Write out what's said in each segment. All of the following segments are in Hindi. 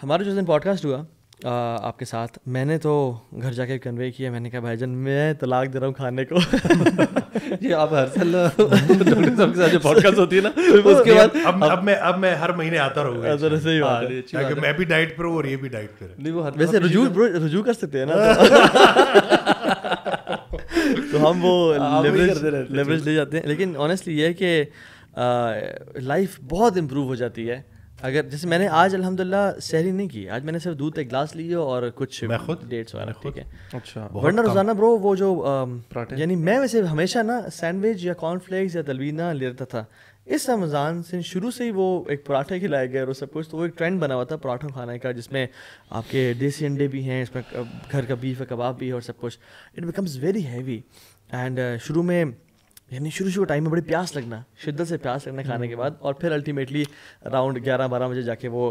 हमारा जो दिन पॉडकास्ट हुआ आ, आपके साथ मैंने तो घर जाके कन्वे किया मैंने कहा भाईजान मैं तलाक दे रहा हूँ खाने को ये आप हर साल सबके साथ जो पॉडकास्ट होती है ना उसके बाद अब, अब, अब मैं अब मैं हर महीने आता रहूँगा हाँ, तो अच्छा। ही बात हाँ, है मैं भी डाइट पर हूँ और ये भी डाइट पर नहीं वो वैसे रुजू रुजू कर सकते हैं ना तो हम वो लेवरेज हाँ, ले जाते हैं लेकिन ऑनेस्टली ये है कि लाइफ बहुत इम्प्रूव हो जाती है अगर जैसे मैंने आज अल्हम्दुलिल्लाह सहरी नहीं की आज मैंने सिर्फ दूध एक गिलास लिए और कुछ मैं खुद डेट्स वगैरह ठीक है अच्छा वरना रोज़ाना ब्रो वो जो यानी मैं वैसे हमेशा ना सैंडविच या कॉर्नफ्लेक्स या दलवीना लेता था इस रमज़ान से शुरू से ही वो एक पराठे खिलाए गए और सब कुछ तो वो एक ट्रेंड बना हुआ था पराठा खाने का जिसमें आपके देसी अंडे भी हैं इसमें घर का बीफ कबाब भी है और सब कुछ it becomes very heavy and शुरू में यानी शुरू शुरू टाइम में बड़ी प्यास लगना शिद्दत से प्यास लगना खाने के बाद और फिर अल्टीमेटली अराउंड ग्यारह बारह बजे जाके वो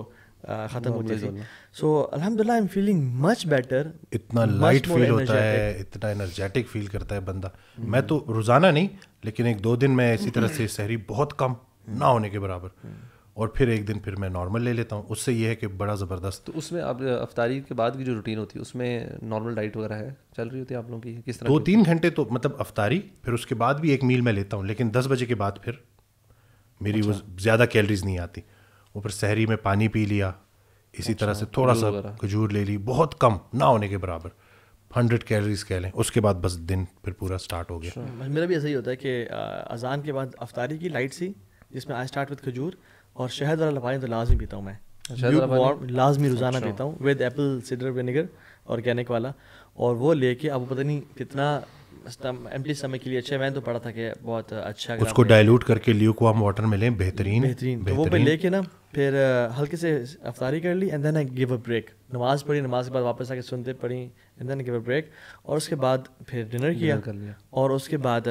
ख़त्म हो थी सो अलहमदिल्ला I am feeling much better इतना लाइट फील होता है इतना एनर्जेटिक फील करता है बंदा हम्म। मैं तो रोज़ाना नहीं लेकिन एक दो दिन मैं इसी तरह से शहरी बहुत कम ना होने के बराबर हम्म। और फिर एक दिन फिर मैं नॉर्मल ले लेता हूँ उससे ये है कि बड़ा ज़बरदस्त तो उसमें आप अफ्तारी के बाद की जो रूटीन होती है उसमें नॉर्मल डाइट वगैरह है चल रही होती है आप लोगों की किस तरह दो तीन घंटे तो मतलब अफ्तारी फिर उसके बाद भी एक मील मैं लेता हूँ लेकिन दस बजे के बाद फिर मेरी वो अच्छा। ज़्यादा कैलरीज नहीं आती ऊपर शहरी में पानी पी लिया इसी तरह अच्छा, से थोड़ा सा खजूर ले ली बहुत कम ना होने के बराबर हंड्रेड कैलोरीज कह लें उसके बाद बस दिन फिर पूरा स्टार्ट हो गया अच्छा। मेरा भी ऐसा ही होता है कि अजान के बाद अफ्तारी की लाइट सी जिसमें आई स्टार्ट विद खजूर और शहद वाला पानी तो लाजमी पीता हूँ मैं लाजमी अच्छा, रोज़ाना अच्छा। पीता हूँ with apple cider vinegar organic वाला और वो लेके अब पता नहीं कितना एम्पली समय के लिए अच्छा मैंने तो पढ़ा था कि बहुत अच्छा उसको डाइल्यूट करके को हम वाटर में लें बेहतरीन बेहतरीन तो वो पे लेके ना फिर हल्के से अफतारी कर ली and then I give a break नमाज़ पढ़ी नमाज के बाद वापस आके सुनते पढ़ी and then give a break और उसके बाद फिर डिनर किया और उसके बाद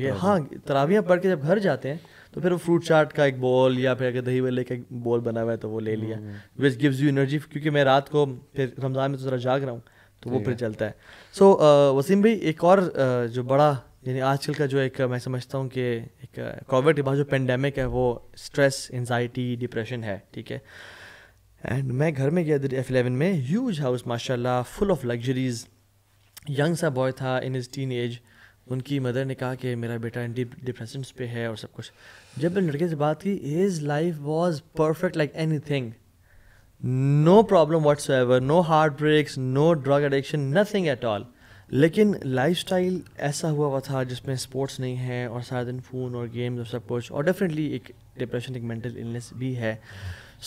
ये हाँ तरावियाँ पढ़ के जब घर जाते हैं तो फिर वो फ्रूट चाट का एक बॉल या फिर अगर दही वाले का एक बॉल बना हुआ है तो वो ले लिया विच गिव्स यू एनर्जी क्योंकि मैं रात को फिर रमज़ान में तो ज़रा जाग रहा हूँ तो वो फिर चलता है सो so, uh, वसीम भाई एक और uh, जो बड़ा यानी आजकल का जो एक मैं समझता हूँ कि एक कोविड uh, के बाद जो पेंडेमिक है वो स्ट्रेस एनजाइटी डिप्रेशन है ठीक है एंड मैं घर में गया एफ एलेवन में ह्यूज हाउस माशाल्लाह फुल ऑफ लग्जरीज यंग सा बॉय था इन इज टीन एज उनकी मदर ने कहा कि मेरा बेटा डिप्रेशन पे है और सब कुछ जब मैंने लड़के से बात की his life was perfect like anything no problem whatsoever no heart breaks no drug addiction nothing at all लेकिन लाइफ स्टाइल ऐसा हुआ हुआ था जिसमें स्पोर्ट्स नहीं है और सारा दिन फ़ोन और गेम्स और सब कुछ और डेफिनेटली एक डिप्रेशन एक मेंटल इलनेस भी है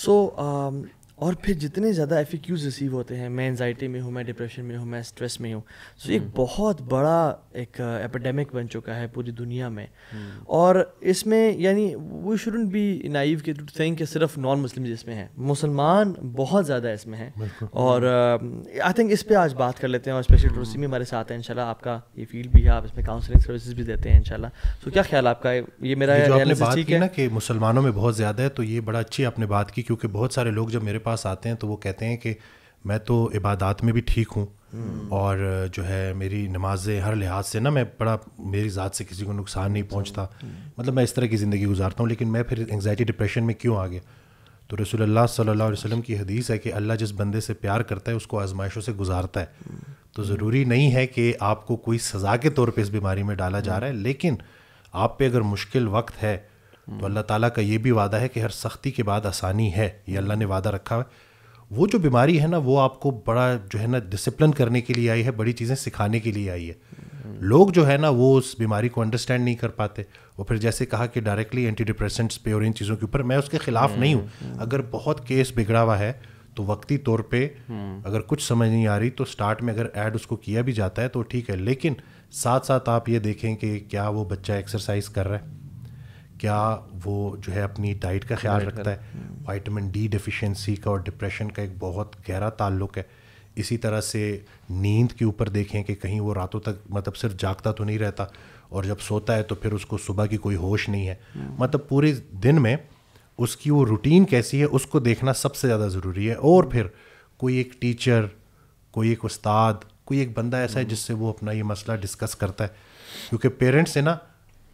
सो so, um, और फिर जितने ज़्यादा एफ रिसीव होते हैं मैं एनजाइटी में हूँ मैं डिप्रेशन में हूँ मैं स्ट्रेस में हूँ सो so एक बहुत बड़ा एक एपिडेमिक uh, बन चुका है पूरी दुनिया में हम्म। और इसमें यानी वी शुडन बी नाइव के टू थिंक सिर्फ नॉन मुस्लिम इसमें हैं मुसलमान बहुत ज़्यादा इसमें हैं और आई uh, थिंक इस पर आज बात कर लेते हैं और स्पेशल टूरिस्टी में हमारे साथ हैं इंशाल्लाह आपका ये फील्ड भी है आप इसमें काउंसलिंग सर्विसेज भी देते हैं इनशाला सो क्या ख्याल आपका ये मेरा ठीक है ना कि मुसलमानों में बहुत ज़्यादा है तो ये बड़ा अच्छी आपने बात की क्योंकि बहुत सारे लोग जब मेरे पास आते हैं तो वो कहते हैं कि मैं तो इबादत में भी ठीक हूँ और जो है मेरी नमाजें हर लिहाज से ना मैं बड़ा मेरी ज़ात से किसी को नुकसान नहीं पहुँचता मतलब मैं इस तरह की ज़िंदगी गुजारता हूँ लेकिन मैं फिर एंगजाइटी डिप्रेशन में क्यों आ गया तो रसोल्ला सल्ला वसम की हदीस है कि अल्लाह जिस बंदे से प्यार करता है उसको आजमाइशों से गुजारता है तो ज़रूरी नहीं है कि आपको कोई सज़ा के तौर पर इस बीमारी में डाला जा रहा है लेकिन आप पे अगर मुश्किल वक्त है तो अल्लाह ताला का ये भी वादा है कि हर सख्ती के बाद आसानी है ये अल्लाह ने वादा रखा है वो जो बीमारी है ना वो आपको बड़ा जो है ना डिसिप्लिन करने के लिए आई है बड़ी चीज़ें सिखाने के लिए आई है लोग जो है ना वो उस बीमारी को अंडरस्टैंड नहीं कर पाते वो फिर जैसे कहा कि डायरेक्टली एंटी डिप्रेसेंट्स पे और इन चीज़ों के ऊपर मैं उसके खिलाफ नहीं हूँ हम्म। अगर बहुत केस बिगड़ा हुआ है तो वक्ती तौर पे हम्म। अगर कुछ समझ नहीं आ रही तो स्टार्ट में अगर ऐड उसको किया भी जाता है तो ठीक है लेकिन साथ साथ आप ये देखें कि क्या वो बच्चा एक्सरसाइज कर रहा है क्या वो जो है अपनी डाइट का ख्याल रखता है वाइटामिन डी डिफिशेंसी का और डिप्रेशन का एक बहुत गहरा ताल्लुक है इसी तरह से नींद के ऊपर देखें कि कहीं वो रातों तक मतलब सिर्फ जागता तो नहीं रहता और जब सोता है तो फिर उसको सुबह की कोई होश नहीं है हम्म। मतलब पूरे दिन में उसकी वो रूटीन कैसी है उसको देखना सबसे ज़्यादा ज़रूरी है और फिर कोई एक टीचर कोई एक उस्ताद कोई एक बंदा ऐसा है हम्म। जिससे वो अपना ये मसला डिस्कस करता है क्योंकि पेरेंट्स है ना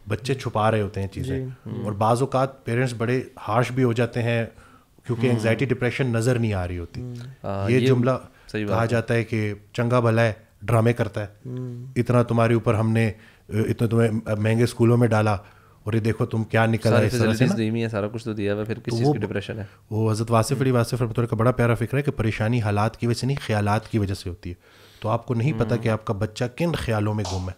बच्चे छुपा रहे होते हैं चीज़ें हम्म। और बाज़ात पेरेंट्स बड़े हार्श भी हो जाते हैं क्योंकि एंगजाइटी हम्म। डिप्रेशन नज़र नहीं आ रही होती हम्म। आ, ये, ये जुमला कहा जाता है कि चंगा भला है ड्रामे करता है इतना तुम्हारे ऊपर हमने इतने तुम्हें महंगे स्कूलों में डाला और ये देखो तुम क्या निकल रहे सारा कुछ तो दिया हुआ फिर डिप्रेशन तो है वो हज़रत वासिफ अली वासिफ रमतौर का बड़ा प्यारा फिक्र है कि परेशानी हालात की वजह से नहीं ख्यालात की वजह से होती है तो आपको नहीं पता कि आपका बच्चा किन ख्यालों में गुम है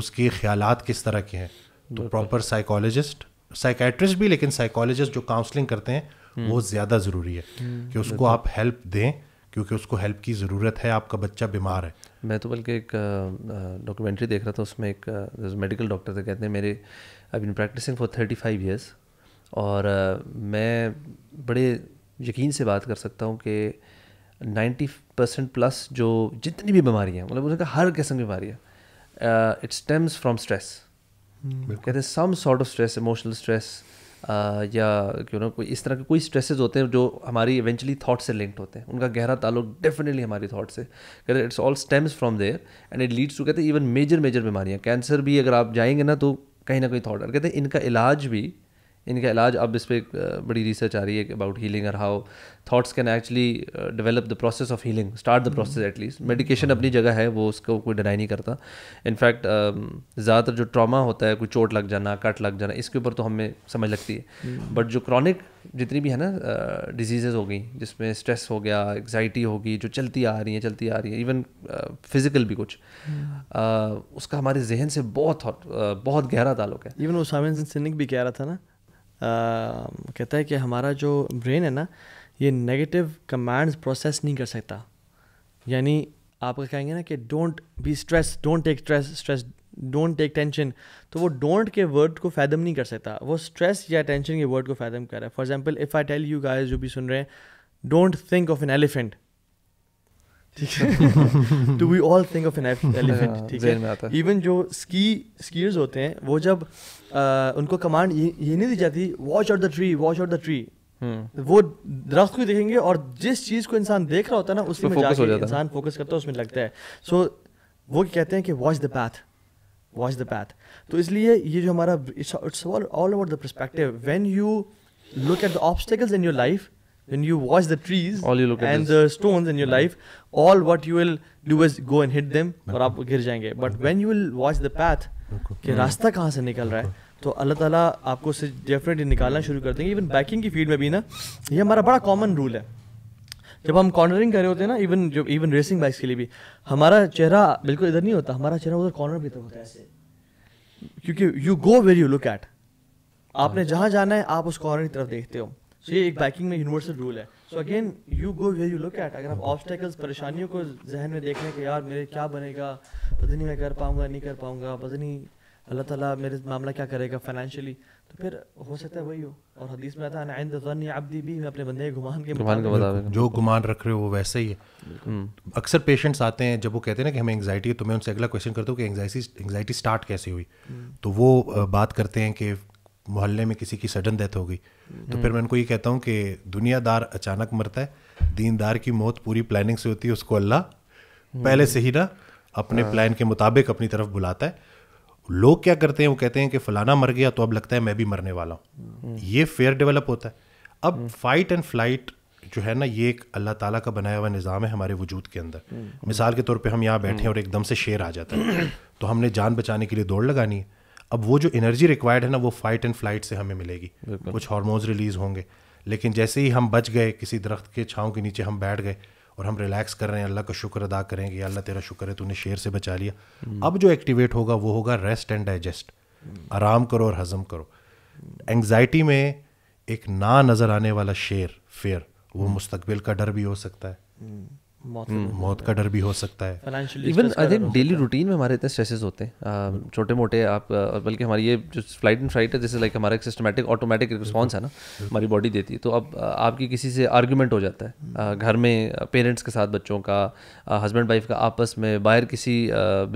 उसके ख्याल किस तरह के हैं तो प्रॉपर साइकोलॉजिस्ट साइकेट्रिस्ट भी लेकिन साइकोलॉजिस्ट जो काउंसलिंग करते हैं हम्म। वो ज़्यादा ज़रूरी है हम्म, कि उसको आप हेल्प दें क्योंकि उसको हेल्प की ज़रूरत है आपका बच्चा बीमार है मैं तो बल्कि एक डॉक्यूमेंट्री देख रहा था उसमें एक मेडिकल डॉक्टर थे कहते हैं मेरे I been practising for thirty five years और मैं बड़े यकीन से बात कर सकता हूँ कि नाइन्टी परसेंट प्लस जो जितनी भी बीमारियाँ मतलब उसका हर किस्म की बीमारी है इट स्टेम्स फ्रॉम स्ट्रेस कहते हैं some sort of stress emotional stress या क्यों ना कोई इस तरह के कोई स्ट्रेसेस होते हैं जो हमारी इवेंचुअली थॉट से लिंक्ड होते हैं उनका गहरा ताल्लुक डेफिनेटली हमारी थॉट से कहते it's all stems from there and it leads to कहते हैं इवन मेजर मेजर बीमारियाँ कैंसर भी अगर आप जाएंगे ना तो कहीं ना कहीं थॉट कहते हैं इनका इलाज भी इनका इलाज अब इस पर बड़ी रिसर्च आ रही है अबाउट हीलिंग और how thoughts can actually develop the process of healing start the process at least medication अपनी जगह है वो उसको कोई डिनाई नहीं करता इनफैक्ट ज़्यादातर जो ट्रॉमा होता है कोई चोट लग जाना कट लग जाना इसके ऊपर तो हमें समझ लगती है बट mm-hmm. जो क्रॉनिक जितनी भी है ना डिजीज़ हो गई जिसमें स्ट्रेस हो गया एग्जाइटी होगी जो चलती आ रही है चलती आ रही है इवन फिज़िकल भी कुछ mm-hmm. उसका हमारे जहन से बहुत बहुत गहरा ताल्लुक है इवन वो सामिन भी कह रहा था ना कहता है कि हमारा जो ब्रेन है ना ये नेगेटिव कमांड्स प्रोसेस नहीं कर सकता यानी आप कहेंगे ना कि don't be stress don't take stress stress don't take tension तो वो डोंट के वर्ड को फैदम नहीं कर सकता वो स्ट्रेस या टेंशन के वर्ड को फैदम कर रहा है for example if I tell you guys जो भी सुन रहे हैं don't think of an elephant ठीक है too we all think of an elephant ठीक है इवन जो स्की स्कीयर्स होते हैं वो जब उनको कमांड ये, ये नहीं दी जाती watch out the tree watch out the tree वो दरख्त को देखेंगे और जिस चीज को इंसान देख रहा होता है ना उसमें इंसान फोकस करता है उसमें लगता है सो वो कहते हैं कि watch the path watch the path तो इसलिए ये जो हमारा it's all about the perspective when you look at the obstacles in your life when you watch the trees all you look at and the stones in your life all what you will do is go and hit them और आप गिर जाएंगे but when you will watch the path कि रास्ता कहाँ से निकल रहा है तो अल्लाह ताला आपको उससे डेफिनेटली निकालना शुरू कर देंगे इवन बैकिंग की फील्ड में भी ना ये हमारा बड़ा कॉमन रूल है जब हम कॉर्नरिंग कर रहे होते हैं ना इवन जब इवन रेसिंग बाइक्स के लिए भी हमारा चेहरा बिल्कुल इधर नहीं होता हमारा चेहरा उधर कॉर्नर भी तरफ होता है ऐसे क्योंकि you go where you look at आपने जहाँ जाना है आप उस कॉर्नर की तरफ देखते हो सो ये एक बाइकिंग में यूनिवर्सल रूल है so again you go where you look at अगर आप ऑब्स्टेकल्स परेशानियों को जहन में देख लें कि यार मेरे क्या बनेगा पता नहीं मैं कर पाऊँगा नहीं कर पाऊँगा पता नहीं अल्लाह ताला मेरे मामला क्या करेगा फाइनेंशियली तो फिर हो सकता है वही हो और हदीस में आता है ना आइंद अब्दी भी मैं अपने बंदे गुमान के गुमान के मुताबिक जो गुमान रख रहे हो वो वैसे ही है हम्म. अक्सर पेशेंट्स आते हैं जब वो कहते हैं ना कि हमें एंगजाइटी है तो मैं उनसे अगला क्वेश्चन करता हूँ कि एंगजाइटी एंगजाइटी स्टार्ट कैसे हुई हम्म. तो वो बात करते हैं कि मोहल्ले में किसी की सडन डेथ हो गई तो फिर मैं उनको ये कहता हूँ कि दुनियादार अचानक मरता है दीनदार की मौत पूरी प्लानिंग से होती है उसको अल्लाह पहले से ही ना अपने प्लान हाँ। के मुताबिक अपनी तरफ बुलाता है लोग क्या करते हैं वो कहते हैं कि फलाना मर गया तो अब लगता है मैं भी मरने वाला हूँ ये फेयर डेवलप होता है अब फाइट एंड फ्लाइट जो है ना ये एक अल्लाह ताला का बनाया हुआ निज़ाम है हमारे वजूद के अंदर हम्म। मिसाल के तौर पे हम यहाँ बैठे हैं और एकदम से शेर आ जाता है तो हमने जान बचाने के लिए दौड़ लगानी है अब वो जो एनर्जी रिक्वायर्ड है ना वो फाइट एंड फ्लाइट से हमें मिलेगी कुछ हार्मोन्स रिलीज होंगे लेकिन जैसे ही हम बच गए किसी दरख्त के छाँव के नीचे हम बैठ गए और हम रिलैक्स कर रहे हैं अल्लाह का शुक्र अदा करेंगे अल्लाह तेरा शुक्र है तूने शेर से बचा लिया हम्म। अब जो एक्टिवेट होगा वो होगा रेस्ट एंड डाइजेस्ट आराम करो और हजम करो एंग्जाइटी में एक ना नज़र आने वाला शेर फेयर वो हम्म। मुस्तकबिल का डर भी हो सकता है हम्म। हम्म, मौत का डर भी हो सकता है even I think daily routine में हमारे इतने स्ट्रेसेस होते हैं छोटे मोटे आप बल्कि हमारी ये जो फ्लाइट एंड फ्लाइट है जैसे लाइक हमारा एक सिस्टमेटिक ऑटोमेटिक रिस्पॉन्स है ना हमारी बॉडी देती है तो अब आपकी किसी से आर्ग्यूमेंट हो जाता है हम्म। घर में पेरेंट्स के साथ बच्चों का हस्बैंड वाइफ का आपस में बाहर किसी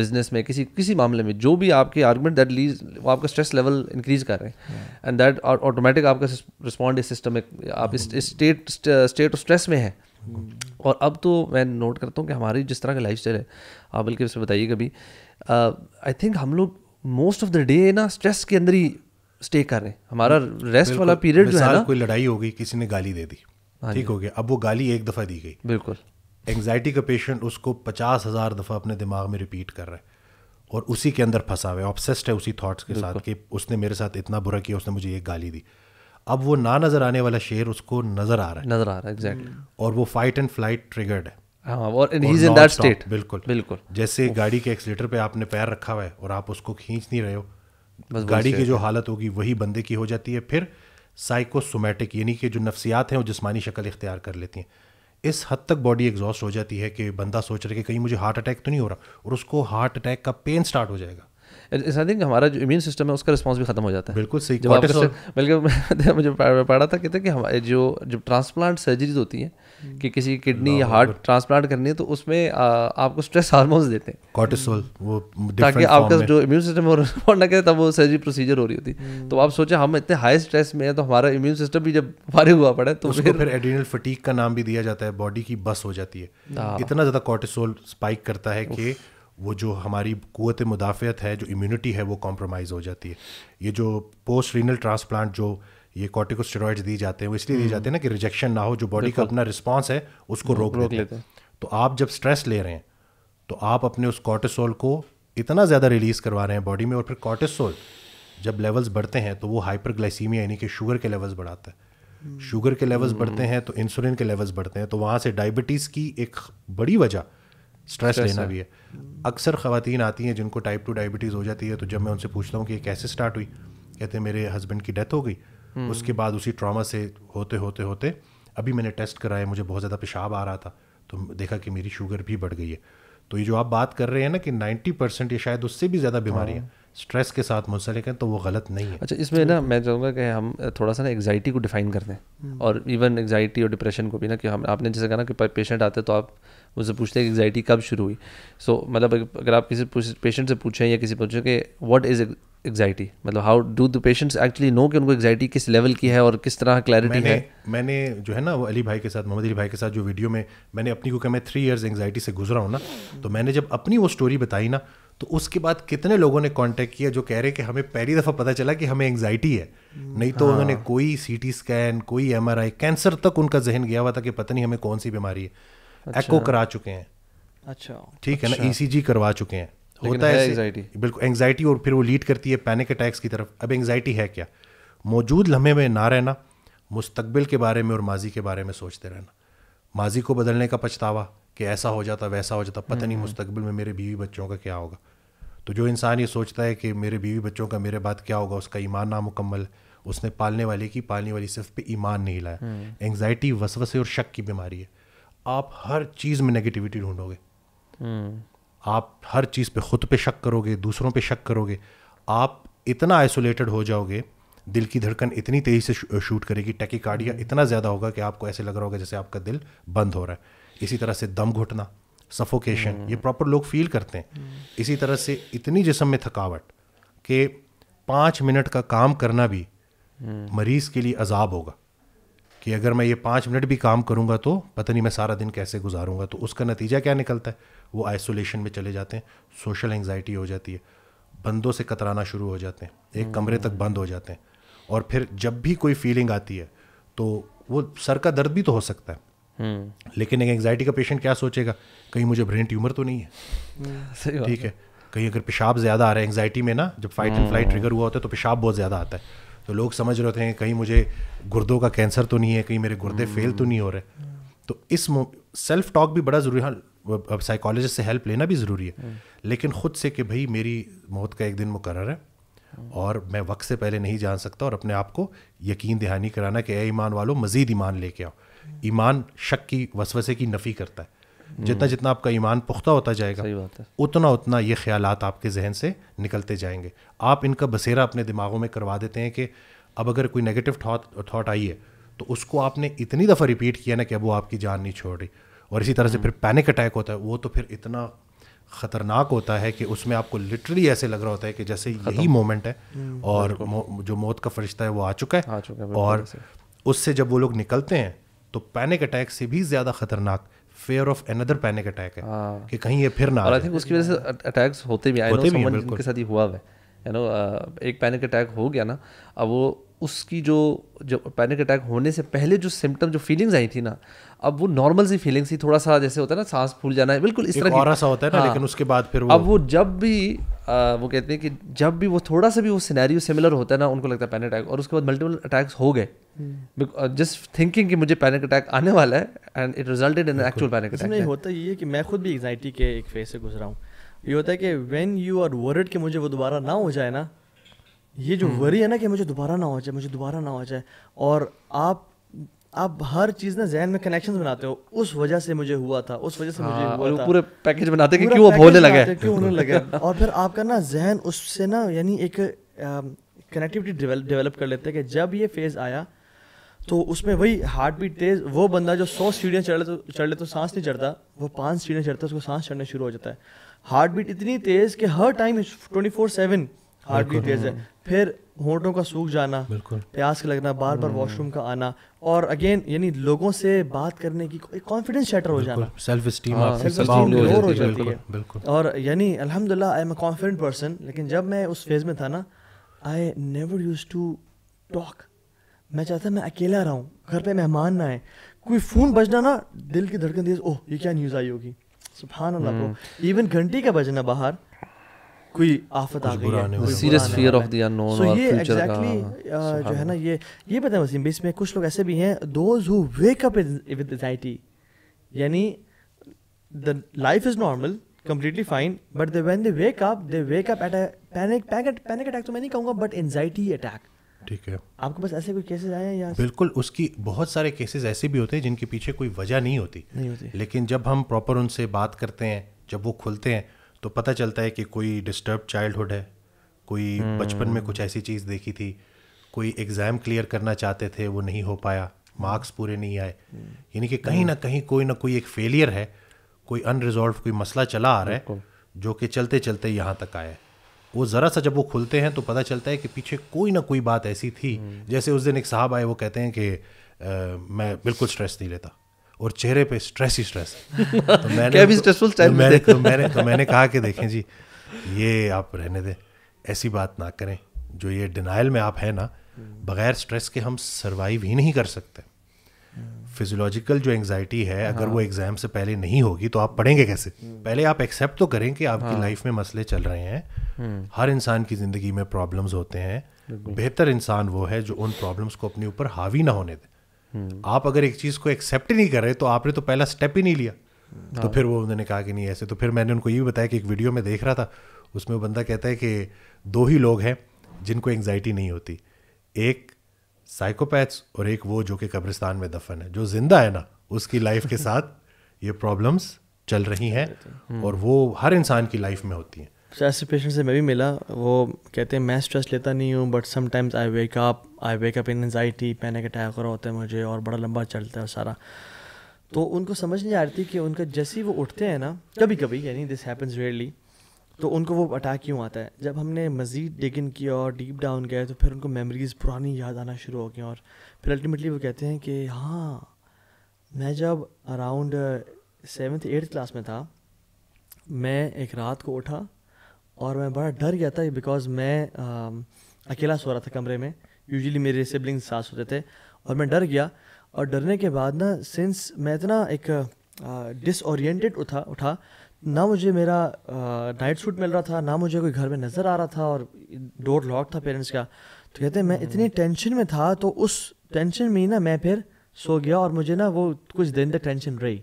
बिजनेस में किसी किसी मामले में जो भी आपके आर्ग्यूमेंट दैट लीज वो आपका स्ट्रेस लेवल इंक्रीज कर रहे हैं एंड दैट ऑटोमेटिक आपका रिस्पॉन्ड इस सिस्टम आप स्टेट स्टेट ऑफ स्ट्रेस में है और अब तो मैं नोट करता हूँ कि हमारी जिस तरह का लाइफ है आप बल्कि उसमें बताइए कभी आई थिंक हम लोग मोस्ट ऑफ द डे ना स्ट्रेस के अंदर ही स्टे कर रहे हैं हमारा रेस्ट वाला पीरियड जो है ना कोई लड़ाई हो गई किसी ने गाली दे दी हाँ ठीक हो गया अब वो गाली एक दफ़ा दी गई बिल्कुल एंगजाइटी का पेशेंट उसको पचास हज़ार दफ़ा अपने दिमाग में रिपीट कर रहा है और उसी के अंदर फंसा हुआ है ऑब्सेस्ड है उसी थॉट्स के साथ कि उसने मेरे साथ इतना बुरा किया उसने मुझे एक गाली दी अब वो ना नजर आने वाला शेर उसको नजर आ रहा है नजर आ रहा है एग्जैक्टली और वो फाइट एंड फ्लाइट ट्रिगर्ड है हाँ और he is in that state बिल्कुल बिल्कुल जैसे गाड़ी के एक्सीटर पे आपने पैर रखा हुआ है और आप उसको खींच नहीं रहे हो बस गाड़ी की जो हालत होगी वही बंदे की हो जाती है फिर साइकोसोमेटिक यानी कि जो नफ्सियात हैं वो जिसमानी शक्ल इख्तियार कर लेती हैं इस हद तक बॉडी एग्जॉस्ट हो जाती है कि बंदा सोच रहा है कि कहीं मुझे हार्ट अटैक तो नहीं हो रहा और उसको हार्ट अटैक का पेन स्टार्ट हो जाएगा आई थिंक हमारा जो इम्यून सिस्टम है उसका रिस्पॉन्स भी खत्म हो जाता है बिल्कुल सही जब बल्कि मुझे पढ़ा था कहते कि हमारे जो जब ट्रांसप्लांट सर्जरीज होती है हम्म। कि किसी किडनी हाँ, या हार्ट ट्रांसप्लांट करनी है तो उसमें आपको स्ट्रेस हार्मोन्स देते हैं कॉर्टिसोल वो ताकि आपका जो इम्यून सिस्टम वो रिस्पॉन्ड ना करे तब वो सर्जरी प्रोसीजर हो रही होती हम्म। तो आप सोचे हम इतने हाई स्ट्रेस में है तो हमारा इम्यून सिस्टम भी जब भारी हुआ पड़े तो उसको फिर एडिनल फटीक का नाम भी दिया जाता है बॉडी की बस हो जाती है हाँ। इतना ज़्यादा कॉर्टिसोल स्पाइक करता है कि वो जो हमारी कुत मुदाफ़त है जो इम्यूनिटी है वो कॉम्प्रोमाइज़ हो जाती है ये जो पोस्ट रीनल ट्रांसप्लांट जो ये कॉर्टिकोस्टेरॉइड्स दिए जाते हैं वो इसलिए दिए हम्म। जाते हैं ना कि रिजेक्शन ना हो जो बॉडी का अपना रिस्पॉन्स है उसको हाँ, रोक रोक लेते हैं तो आप जब स्ट्रेस ले रहे हैं तो आप अपने उस कॉर्टिसोल को इतना ज़्यादा रिलीज़ करवा रहे हैं बॉडी में और फिर कॉर्टिसोल जब लेवल्स बढ़ते हैं तो वो हाइपरग्लाइसीमिया यानी कि शुगर के लेवल्स बढ़ाता है शुगर हम्म। के लेवल्स हम्म। बढ़ते हैं तो इंसुलिन के लेवल्स बढ़ते हैं तो वहाँ से डायबिटीज़ की एक बड़ी वजह स्ट्रेस लेना भी है अक्सर खातन आती हैं जिनको टाइप टू डायबिटीज़ हो जाती है तो जब मैं उनसे पूछता हूँ कि ये कैसे स्टार्ट हुई कहते हैं मेरे हस्बैंड की डेथ हो गई हम्म। उसके बाद उसी ट्रामा से होते होते होते अभी मैंने टेस्ट कराया मुझे बहुत ज़्यादा पेशाब आ रहा था तो देखा कि मेरी शुगर भी बढ़ गई है तो ये जो आप बात कर रहे हैं ना कि नाइन्टी परसेंट या शायद उससे भी ज़्यादा बीमारियाँ स्ट्रेस के साथ मुंसलिक हैं तो वो गलत नहीं है अच्छा इसमें तो ना मैं चाहूँगा कि हम थोड़ा सा ना एग्जाइटी को डिफाइन कर दें हम्म। और इवन एग्जाइटी और डिप्रेशन को भी ना कि हम आपने जैसे कहा ना कि पेशेंट आते तो आप उनसे पूछते हैं कि एग्जाइटी कब शुरू हुई सो so, मतलब अगर आप किसी पेशेंट से पूछें या किसी पूछें कि वट इज़ एग्जाइटी मतलब how do the patients actually know कि उनको एग्जाइटी किस लेवल की है और किस तरह क्लैरिटी है मैंने जो है ना वो अली भाई के साथ मोहम्मद अली भाई के साथ जो वीडियो में मैंने अपनी को मैं थ्री ईयर्स एंगजाइटी से गुजरा हूँ ना तो मैंने जब अपनी वो स्टोरी बताई ना तो उसके बाद कितने लोगों ने कांटेक्ट किया जो कह रहे कि हमें पहली दफ़ा पता चला कि हमें एंगजाइटी है नहीं तो हाँ। उन्होंने कोई सीटी स्कैन कोई एमआरआई कैंसर तक उनका जहन गया हुआ था कि पता नहीं हमें कौन सी बीमारी है अच्छा। एको करा चुके हैं अच्छा ठीक है ना ईसीजी अच्छा। e करवा चुके हैं होता है एंग्जाइटी बिल्कुल एंगजाइटी और फिर वो लीड करती है पैनिक अटैक्स की तरफ अब एंग्जाइटी है क्या मौजूद लम्हे में ना रहना मुस्तबिल के बारे में और माजी के बारे में सोचते रहना माजी को बदलने का पछतावा कि ऐसा हो जाता वैसा हो जाता पता नहीं हम्म। मुस्तबिल में मेरे बीवी बच्चों का क्या होगा तो जो इंसान ये सोचता है कि मेरे बीवी बच्चों का मेरे बाद क्या होगा उसका ईमान नामुकम्मल उसने पालने वाले की पालने वाली सिर्फ पे ईमान नहीं लाया एंग्जाइटी हम्म। वसवसे और शक की बीमारी है आप हर चीज़ में नेगेटिविटी ढूंढोगे हम्म। आप हर चीज़ पे खुद पे शक करोगे दूसरों पे शक करोगे आप इतना आइसोलेटेड हो जाओगे दिल की धड़कन इतनी तेज़ी से शूट करेगी टेकिकार्डिया हम्म। इतना ज़्यादा होगा कि आपको ऐसे लग रहा होगा जैसे आपका दिल बंद हो रहा है इसी तरह से दम घुटना सफोकेशन ये प्रॉपर हम्म। लोग फील करते हैं इसी तरह से इतनी जिसम में थकावट कि पाँच मिनट का काम करना भी मरीज़ के लिए अजाब होगा कि अगर मैं ये पाँच मिनट भी काम करूँगा तो पता नहीं मैं सारा दिन कैसे गुजारूंगा तो उसका नतीजा क्या निकलता है वो आइसोलेशन में चले जाते हैं सोशल एंगजाइटी हो जाती है बंदों से कतराना शुरू हो जाते हैं एक कमरे तक हम्म। बंद हो जाते हैं और फिर जब भी कोई फीलिंग आती है तो वो सर का दर्द भी तो हो सकता है हम्म। लेकिन एक एंगजाइटी का पेशेंट क्या सोचेगा कहीं मुझे ब्रेन ट्यूमर तो नहीं है हम्म, ठीक है कहीं अगर पेशाब ज़्यादा आ रहा है एंगजाइटी में ना जब फाइट एंड फ्लाइट ट्रिगर हुआ होता है तो पेशाब बहुत ज़्यादा आता है तो लोग समझ रहे थे कहीं मुझे गुर्दों का कैंसर तो नहीं है कहीं मेरे गुर्दे फेल हम्म। तो नहीं हो रहे तो इस सेल्फ टॉक भी बड़ा ज़रूरी है हाँ, अब साइकोलॉजिस्ट से हेल्प लेना भी ज़रूरी है हम्म। लेकिन ख़ुद से कि भाई मेरी मौत का एक दिन मुकर है हम्म। और मैं वक्त से पहले नहीं जान सकता और अपने आप को यकीन दहानी कराना कि ए ईमान वालों मज़ीद ईमान लेके आओ ईमान शक की वसवसे की नफ़ी करता है जितना जितना आपका ईमान पुख्ता होता जाएगा सही बात है उतना उतना ये ख्याल आपके जहन से निकलते जाएंगे आप इनका बसेरा अपने दिमागों में करवा देते हैं कि अब अगर कोई नेगेटिव थाट आई है तो उसको आपने इतनी दफ़ा रिपीट किया ना कि अब वो आपकी जान नहीं छोड़ रही और इसी तरह से फिर पैनिक अटैक होता है वो तो फिर इतना ख़तरनाक होता है कि उसमें आपको लिटरली ऐसे लग रहा होता है कि जैसे यही मोमेंट है हम्म, और मो, जो मौत का फरिश्ता है वो आ चुका है, आ चुका है और उससे जब वो लोग निकलते हैं तो पैनिक अटैक से भी ज़्यादा ख़तरनाक fear of another panic attack है हाँ। कि कहीं ये फिर ना आई थिंक उसकी वजह से अटैक्स होते भी आई नो समवन जिनके साथ ही हुआ है यू नो uh, एक पैनिक अटैक हो गया ना अब वो उसकी जो जो पैनिक अटैक होने से पहले जो सिम्टम जो फीलिंग्स आई थी ना अब वो नॉर्मल सी फीलिंग्स थी थोड़ा सा जैसे होता है ना सांस फूल जाना है बिल्कुल इस तरह की होता है ना हाँ। लेकिन उसके बाद फिर अब वो जब भी वो कहते हैं कि जब भी वो थोड़ा सा भी वो सिनेरियो सिमिलर होता है ना उनको लगता है पैनिक अटैक और उसके बाद मल्टीपल अटैक्स हो गए जस्ट हम्म। थिंकिंग कि मुझे पैनिक अटैक आने वाला है and it resulted in actual panic attack नहीं होता ये है कि मैं खुद भी एग्जाइटी के एक फेज से गुजरा हूँ ये होता है कि वेन यू आर वर्ड कि मुझे वो दोबारा ना हो जाए ना ये जो वरी हम्म। है ना कि मुझे दोबारा ना हो जाए मुझे दोबारा ना हो जाए और आप आप हर चीज ना जहन में कनेक्शन बनाते हो उस वजह से मुझे हुआ था उस वजह से मुझे हाँ, हुआ और था पूरे पैकेज बनाते कि क्यों वो लगे क्यों लगे और फिर आपका ना जहन उससे ना यानी एक कनेक्टिविटी डेवलप कर लेते हैं कि जब ये फेज आया तो उसमें वही हार्ट बीट तेज वो बंदा जो सौ सीढ़ियाँ चढ़ ले तो चढ़ ले तो सांस नहीं चढ़ता वो पाँच सीढ़ियाँ चढ़ता उसको सांस चढ़ना शुरू हो जाता है हार्ट बीट इतनी तेज़ कि हर time twenty four seven heart beat तेज़ है हाँ। फिर होटों का सूख जाना प्यास लगना बार बार वॉशरूम हम्म। का आना और अगेन यानी लोगों से बात करने की कॉन्फिडेंस शटर हो जाना हाँ, सेल्फ स्टीम हो जाती है और यानी अलहमदिल्ला I am a confident person लेकिन जब मैं उस फेज में था ना I never use to talk मैं चाहता मैं अकेला रहा हूँ घर पे मेहमान ना आए कोई फ़ोन बजना ना दिल की धड़कन तेज ओह ये क्या न्यूज़ आई होगी सुबह अल्लाह इवन हम्म। घंटी का बजना बाहर कोई आफत आ गई है serious fear of the unknown so ये एग्जैक्टली uh, जो है ना ये ये पता है वसीम इसमें कुछ लोग ऐसे भी हैं those who wake up with anxiety यानी the life is normal completely fine but they when they wake up they wake up at a panic panic panic attack तो मैं नहीं but anxiety attack ठीक है आपके पास ऐसे कोई केसेस आए हैं यहाँ बिल्कुल उसकी बहुत सारे केसेस ऐसे भी होते हैं जिनके पीछे कोई वजह नहीं होती नहीं होती लेकिन जब हम प्रॉपर उनसे बात करते हैं जब वो खुलते हैं तो पता चलता है कि कोई डिस्टर्ब चाइल्डहुड है कोई हम्म। बचपन में कुछ ऐसी चीज़ देखी थी कोई एग्ज़ाम क्लियर करना चाहते थे वो नहीं हो पाया मार्क्स पूरे नहीं आए हम्म। यानी कि कहीं ना हम्म। कहीं कोई ना कोई एक फेलियर है कोई अनरिजॉल्व कोई मसला चला आ रहा है जो कि चलते चलते यहाँ तक आया है वो ज़रा सा जब वो खुलते हैं तो पता चलता है कि पीछे कोई ना कोई बात ऐसी थी जैसे उस दिन एक साहब आए वो कहते हैं कि आ, मैं बिल्कुल स्ट्रेस नहीं लेता और चेहरे पे स्ट्रेस ही स्ट्रेस तो मैंने क्या भी स्ट्रेसफुल तो, तो मैंने, तो मैंने तो मैंने कहा कि देखें जी ये आप रहने दें ऐसी बात ना करें जो ये डिनाइल में आप हैं ना बगैर स्ट्रेस के हम सर्वाइव ही नहीं कर सकते फिजियोलॉजिकल जो एंग्जाइटी है अगर हाँ। वो एग्जाम से पहले नहीं होगी तो आप पढ़ेंगे कैसे हम्म। पहले आप एक्सेप्ट तो करें कि आपकी हाँ। लाइफ में मसले चल रहे हैं हम्म। हर इंसान की ज़िंदगी में प्रॉब्लम्स होते हैं बेहतर इंसान वो है जो उन प्रॉब्लम्स को अपने ऊपर हावी ना होने दे हम्म। आप अगर एक चीज़ को एक्सेप्ट नहीं कर रहे तो आपने तो पहला स्टेप ही नहीं लिया हाँ। तो फिर वो उन्होंने कहा कि नहीं ऐसे तो फिर मैंने उनको ये भी बताया कि एक वीडियो में देख रहा था उसमें वो बंदा कहता है कि दो ही लोग हैं जिनको एंग्जाइटी नहीं होती एक साइकोपैथ्स और एक वो जो कि कब्रिस्तान में दफन है जो जिंदा है ना उसकी लाइफ के साथ ये प्रॉब्लम्स चल रही हैं हम्म। और वो हर इंसान की लाइफ में होती हैं स्ट्रेस पेशेंट से मैं भी मिला वो कहते हैं मैं स्ट्रेस लेता नहीं हूँ but sometimes I wake up I wake up in anxiety panic attack हो रहा होता है मुझे और बड़ा लंबा चलता है सारा तो उनको समझ नहीं आ रही कि उनका जैसे ही वो उठते हैं ना कभी कभी यानी दिस हैपन्स रेयरली तो उनको वो अटैक क्यों आता है जब हमने मज़ीद डिग इन किया और डीप डाउन गए तो फिर उनको मेमोरीज़ पुरानी याद आना शुरू हो गई और फिर अल्टीमेटली वो कहते हैं कि हाँ मैं जब अराउंड सेवन्थ एट्थ क्लास में था मैं एक रात को उठा और मैं बड़ा डर गया था बिकॉज मैं आ, अकेला सो रहा था कमरे में यूजली मेरे सिबलिंग सास होते थे और मैं डर गया और डरने के बाद ना सिंस मैं इतना एक डिसोरिएंटेड उठा उठा ना मुझे मेरा नाइट सूट मिल रहा था ना मुझे कोई घर में नज़र आ रहा था और डोर लॉक था पेरेंट्स का तो कहते मैं इतनी टेंशन hmm. में था तो उस टेंशन में ही ना मैं फिर सो गया और मुझे ना वो कुछ दिन तक टेंशन रही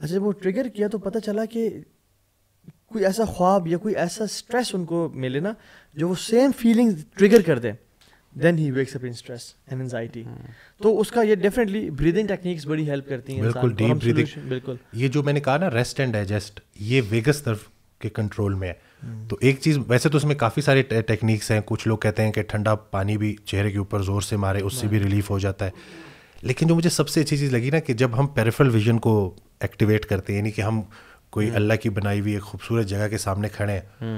अच्छा जब वो ट्रिगर किया तो पता चला कि कोई ऐसा ख्वाब या कोई ऐसा स्ट्रेस उनको मिले ना जो वो सेम फीलिंग ट्रिगर कर दें then he wakes up in stress and anxiety तो उसका ये डेफिनेटली ब्रीदिंग टेक्निक्स बड़ी हेल्प करती हैं बिल्कुल डीप ब्रीदिंग बिल्कुल ये जो मैंने कहा ना रेस्ट एंड डाइजेस्ट ये वेगस तरफ के कंट्रोल में है हम्म। तो एक चीज़ वैसे तो उसमें काफ़ी सारे टेक्निक्स हैं कुछ लोग कहते हैं कि ठंडा पानी भी चेहरे के ऊपर ज़ोर से मारे उससे भी रिलीफ हो जाता है लेकिन जो मुझे सबसे अच्छी चीज़ लगी ना कि जब हम पेरिफेरल विजन को एक्टिवेट करते हैं यानी कि हम कोई हम्म। अल्लाह की बनाई हुई एक खूबसूरत जगह के सामने खड़े हैं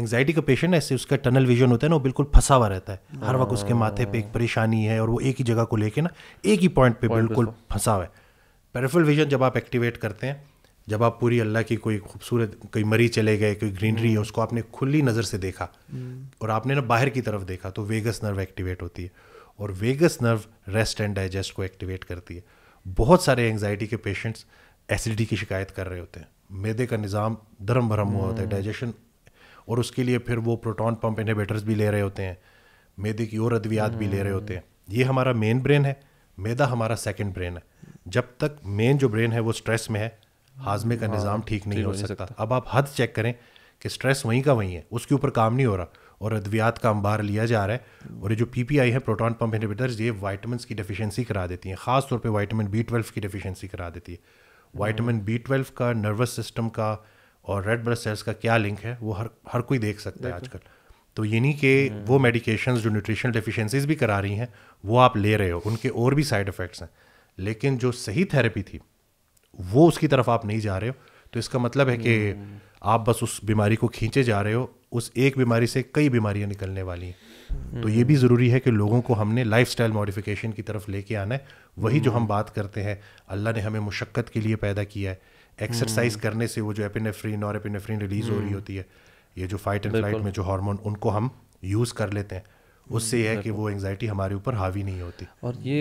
एंगजाइटी हम्म। का पेशेंट ऐसे उसका टनल विजन होता है ना वो बिल्कुल फंसा हुआ रहता है हर वक्त उसके हाँ। माथे पे एक परेशानी है और वो एक ही जगह को लेके ना एक ही पॉइंट पे बिल्कुल फंसा हुआ है पेरिफल विजन जब आप एक्टिवेट करते हैं जब आप पूरी अल्लाह की कोई खूबसूरत कोई मरी चले गए कोई ग्रीनरी है हम्म। उसको आपने खुली नज़र से देखा और आपने ना बाहर की तरफ देखा तो वेगस नर्व एक्टिवेट होती है और vagus nerve rest and digest को एक्टिवेट करती है बहुत सारे एंगजाइटी के पेशेंट्स एसिडिटी की शिकायत कर रहे होते हैं मैदे का निज़ाम धर्म भरम हुआ होता है डाइजेशन हम्म। और उसके लिए फिर वो प्रोटॉन पंप इन्हेबेटर्स भी ले रहे होते हैं मैदे की और अद्वियात भी ले रहे हम्म। होते हैं ये हमारा मेन ब्रेन है मैदा हमारा सेकेंड ब्रेन है जब तक मेन जो ब्रेन है वो स्ट्रेस में है हाजमे का हाँ, निज़ाम ठीक नहीं हो सकता अब आप हद चेक करें कि स्ट्रेस वहीं का वहीं है उसके ऊपर काम नहीं हो रहा और अद्वियात का अंबार लिया जा रहा है और ये जो पीपीआई है प्रोटॉन पंप इनहिबिटर्स ये वाइटमिन की डिफिशेंसी करा देती हैं खासतौर पर वाइटमिन बी ट्वेल्व की डिफिशेंसी करा देती है वाइटामिन बी ट्वेल्व का नर्वस सिस्टम का और रेड ब्लड सेल्स का क्या लिंक है वो हर हर कोई देख सकता है आजकल तो ये नहीं कि हम्म। वो मेडिकेशंस जो न्यूट्रिशनल डिफिशेंसीज भी करा रही हैं वो आप ले रहे हो उनके और भी साइड इफ़ेक्ट्स हैं लेकिन जो सही थेरेपी थी वो उसकी तरफ आप नहीं जा रहे हो तो इसका मतलब है कि हम्म। आप बस उस बीमारी को खींचे जा रहे हो उस एक बीमारी से कई बीमारियां निकलने वाली हैं तो ये भी हम्म। ज़रूरी है कि लोगों को हमने लाइफ स्टाइल मॉडिफिकेशन की तरफ लेके आना है वही जो हम हम्म। बात करते हैं अल्लाह ने हमें मुशक्क़त के लिए पैदा किया है एक्सरसाइज हम्म। करने से वो जो एपिनेफ्रीन और एपिनेफ्रीन रिलीज हो रही हम्म। होती है ये जो फाइट एंड फ्लाइट में जो हार्मोन उनको हम यूज़ कर लेते हैं उससे यह है कि वो एंगजाइटी हमारे ऊपर हावी नहीं होती और ये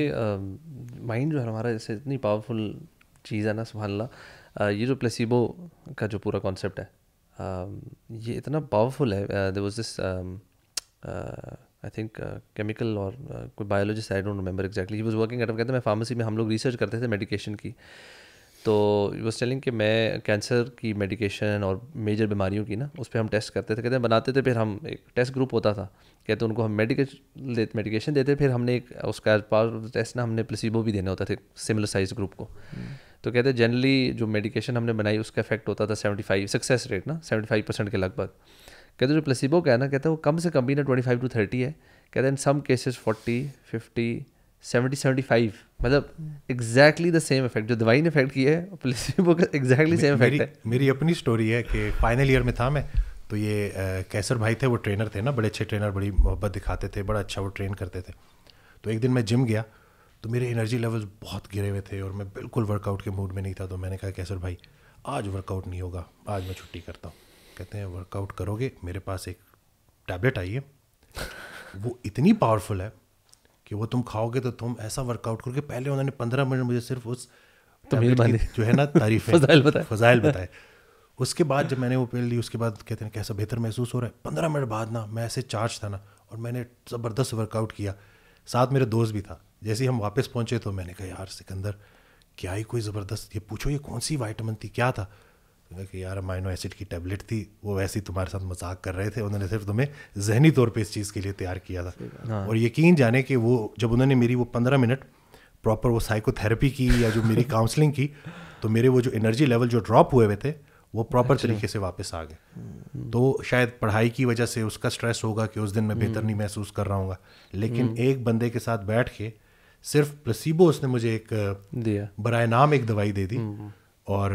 माइंड जो हमारा जैसे इतनी पावरफुल चीज़ है ना सुबहानला ये जो प्लेसिबो का जो पूरा कॉन्सेप्ट है ये इतना पावरफुल है was this I think chemical और कोई biologist I don't remember exactly he was working at कहते मैं फार्मेसी में हम लोग रिसर्च करते थे मेडिकेशन की तो यू वॉज टेलिंग कि मैं कैंसर की मेडिकेशन और मेजर बीमारियों की ना उस पर हम टेस्ट करते थे कहते हैं बनाते थे फिर हम एक टेस्ट ग्रुप होता था कहते उनको हम मेडिकेशन देते मेडिकेशन देते फिर हमने एक उसका टेस्ट ना हमने प्लेसिबो भी देना होता था सिमिलर साइज ग्रुप को hmm. तो कहते जनरली जो मेडिकेशन हमने बनाई उसका इफेक्ट होता था सेवेंटी फाइव सक्सेस रेट ना सेवेंटी फाइव परसेंट के लगभग कहते जो प्लेसिबो का है ना कहते हैं वो कम से कम भी ना ट्वेंटी फाइव टू थर्टी है कहते हैं some cases forty fifty seventy seventy five मतलब एग्जैक्टली द सेम इफेक्ट जो दवाई ने इफेक्ट किया है प्लेसिबो का एग्जैक्टली सेम इफेक्ट है मेरी अपनी स्टोरी है कि फाइनल ईयर में था मैं तो ये कैसर भाई थे वो ट्रेनर थे ना बड़े अच्छे ट्रेनर बड़ी मोहब्बत दिखाते थे बड़ा अच्छा वो ट्रेन करते थे तो एक दिन मैं जिम गया तो मेरे एनर्जी लेवल्स बहुत गिरे हुए थे और मैं बिल्कुल वर्कआउट के मूड में नहीं था तो मैंने कहा कैसर भाई आज वर्कआउट नहीं होगा आज मैं छुट्टी करता हूँ कहते हैं वर्कआउट करोगे मेरे पास एक टैबलेट आई है वो इतनी पावरफुल है कि वो तुम खाओगे तो तुम ऐसा वर्कआउट करोगे पहले उन्होंने पंद्रह मिनट मुझे सिर्फ उस तो जो है ना तारीफ फजाइल बताए फजाइल बताए उसके बाद जब मैंने वो पेल ली उसके बाद कहते हैं कैसा बेहतर महसूस हो रहा है पंद्रह मिनट बाद ना मैं ऐसे चार्ज था ना और मैंने ज़बरदस्त वर्कआउट किया साथ मेरे दोस्त भी था जैसे ही हम वापस पहुंचे तो मैंने कहा यार सिकंदर क्या ही कोई ज़बरदस्त ये पूछो ये कौन सी वाइटमिन थी क्या था कहता कि यार अमाइनो एसिड की टैबलेट थी वो वैसे ही तुम्हारे साथ मजाक कर रहे थे उन्होंने सिर्फ तुम्हें जहनी तौर पे इस चीज़ के लिए तैयार किया था हाँ। और यकीन जाने कि वो जब उन्होंने मेरी वो पंद्रह मिनट प्रॉपर वो साइकोथेरेपी की या जो मेरी काउंसलिंग की तो मेरे वो जो एनर्जी लेवल जो ड्रॉप हुए हुए थे वो प्रॉपर अच्छा। तरीके से वापस आ गए हम्म। तो शायद पढ़ाई की वजह से उसका स्ट्रेस होगा कि उस दिन मैं बेहतर नहीं हम्म। महसूस कर रहा हूँ लेकिन हम्म। एक बंदे के साथ बैठ के सिर्फ प्लसीबो उसने मुझे एक दिया बरए नाम एक दवाई दे दी और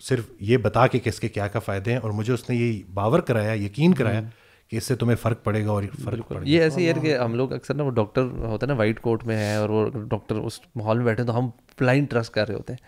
सिर्फ ये बता के कि इसके क्या क्या फ़ायदे हैं और मुझे उसने ये बावर कराया यकीन कराया हम्म। कि इससे तुम्हें फ़र्क पड़ेगा और फर्क पड़ेगा ये ऐसे यार कि हम लोग अक्सर ना वो डॉक्टर होता है ना वाइट कोट में है और वो डॉक्टर उस माहौल में बैठे तो हम ब्लाइंड ट्रस्ट कर रहे होते हैं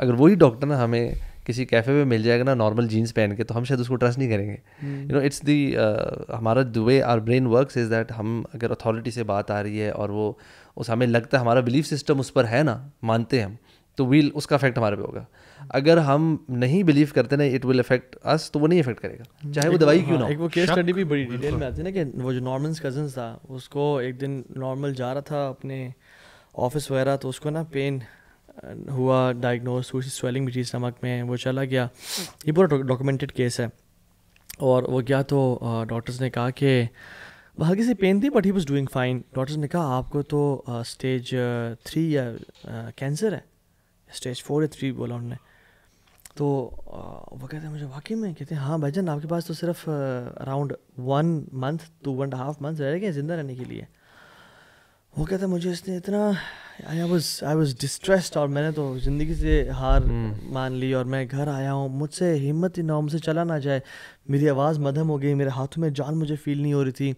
अगर वही डॉक्टर ना हमें किसी कैफ़े में मिल जाएगा ना नॉर्मल जीन्स पहन के तो हम शायद उसको ट्रस्ट नहीं करेंगे यू नो इट्स दी हमारा the way our brain work is that हम अगर अथॉरिटी से बात आ रही है और वो उस हमें लगता है हमारा बिलीफ सिस्टम उस पर है ना मानते हैं हम तो वील उसका इफेक्ट हमारे पे होगा अगर हम नहीं बिलीव करते ना इट विल इफेक्ट अस तो वो नहीं इफेक्ट करेगा चाहे वो दवाई क्यों हाँ, ना एक वो केस स्टडी भी बड़ी डिटेल में आती है ना कि वो जो नॉर्मल कजन था उसको एक दिन नॉर्मल जा रहा था अपने ऑफिस वगैरह तो उसको ना पेन हुआ डायग्नोज उसी स्वेलिंग भी थी स्टमक में वो चला गया ये पूरा डॉक्यूमेंटेड केस है और वो गया तो डॉक्टर्स ने कहा कि हल्की सी पेन थी but he was doing fine doctors ने कहा आपको तो स्टेज थ्री या कैंसर है स्टेज फोर या थ्री बोला उन्होंने तो वो कहते हैं मुझे वाकई में कहते हैं हाँ भाईजान आपके पास तो सिर्फ around one month to one half month रह गए ज़िंदा रहने के लिए वो कहते हैं मुझे इसने इतना I was I was distressed और मैंने तो ज़िंदगी से हार hmm. मान ली और मैं घर आया हूँ मुझसे हिम्मत ही ना मुझसे चला ना जाए मेरी आवाज़ मदम हो गई मेरे हाथों में जान मुझे फील नहीं हो रही थी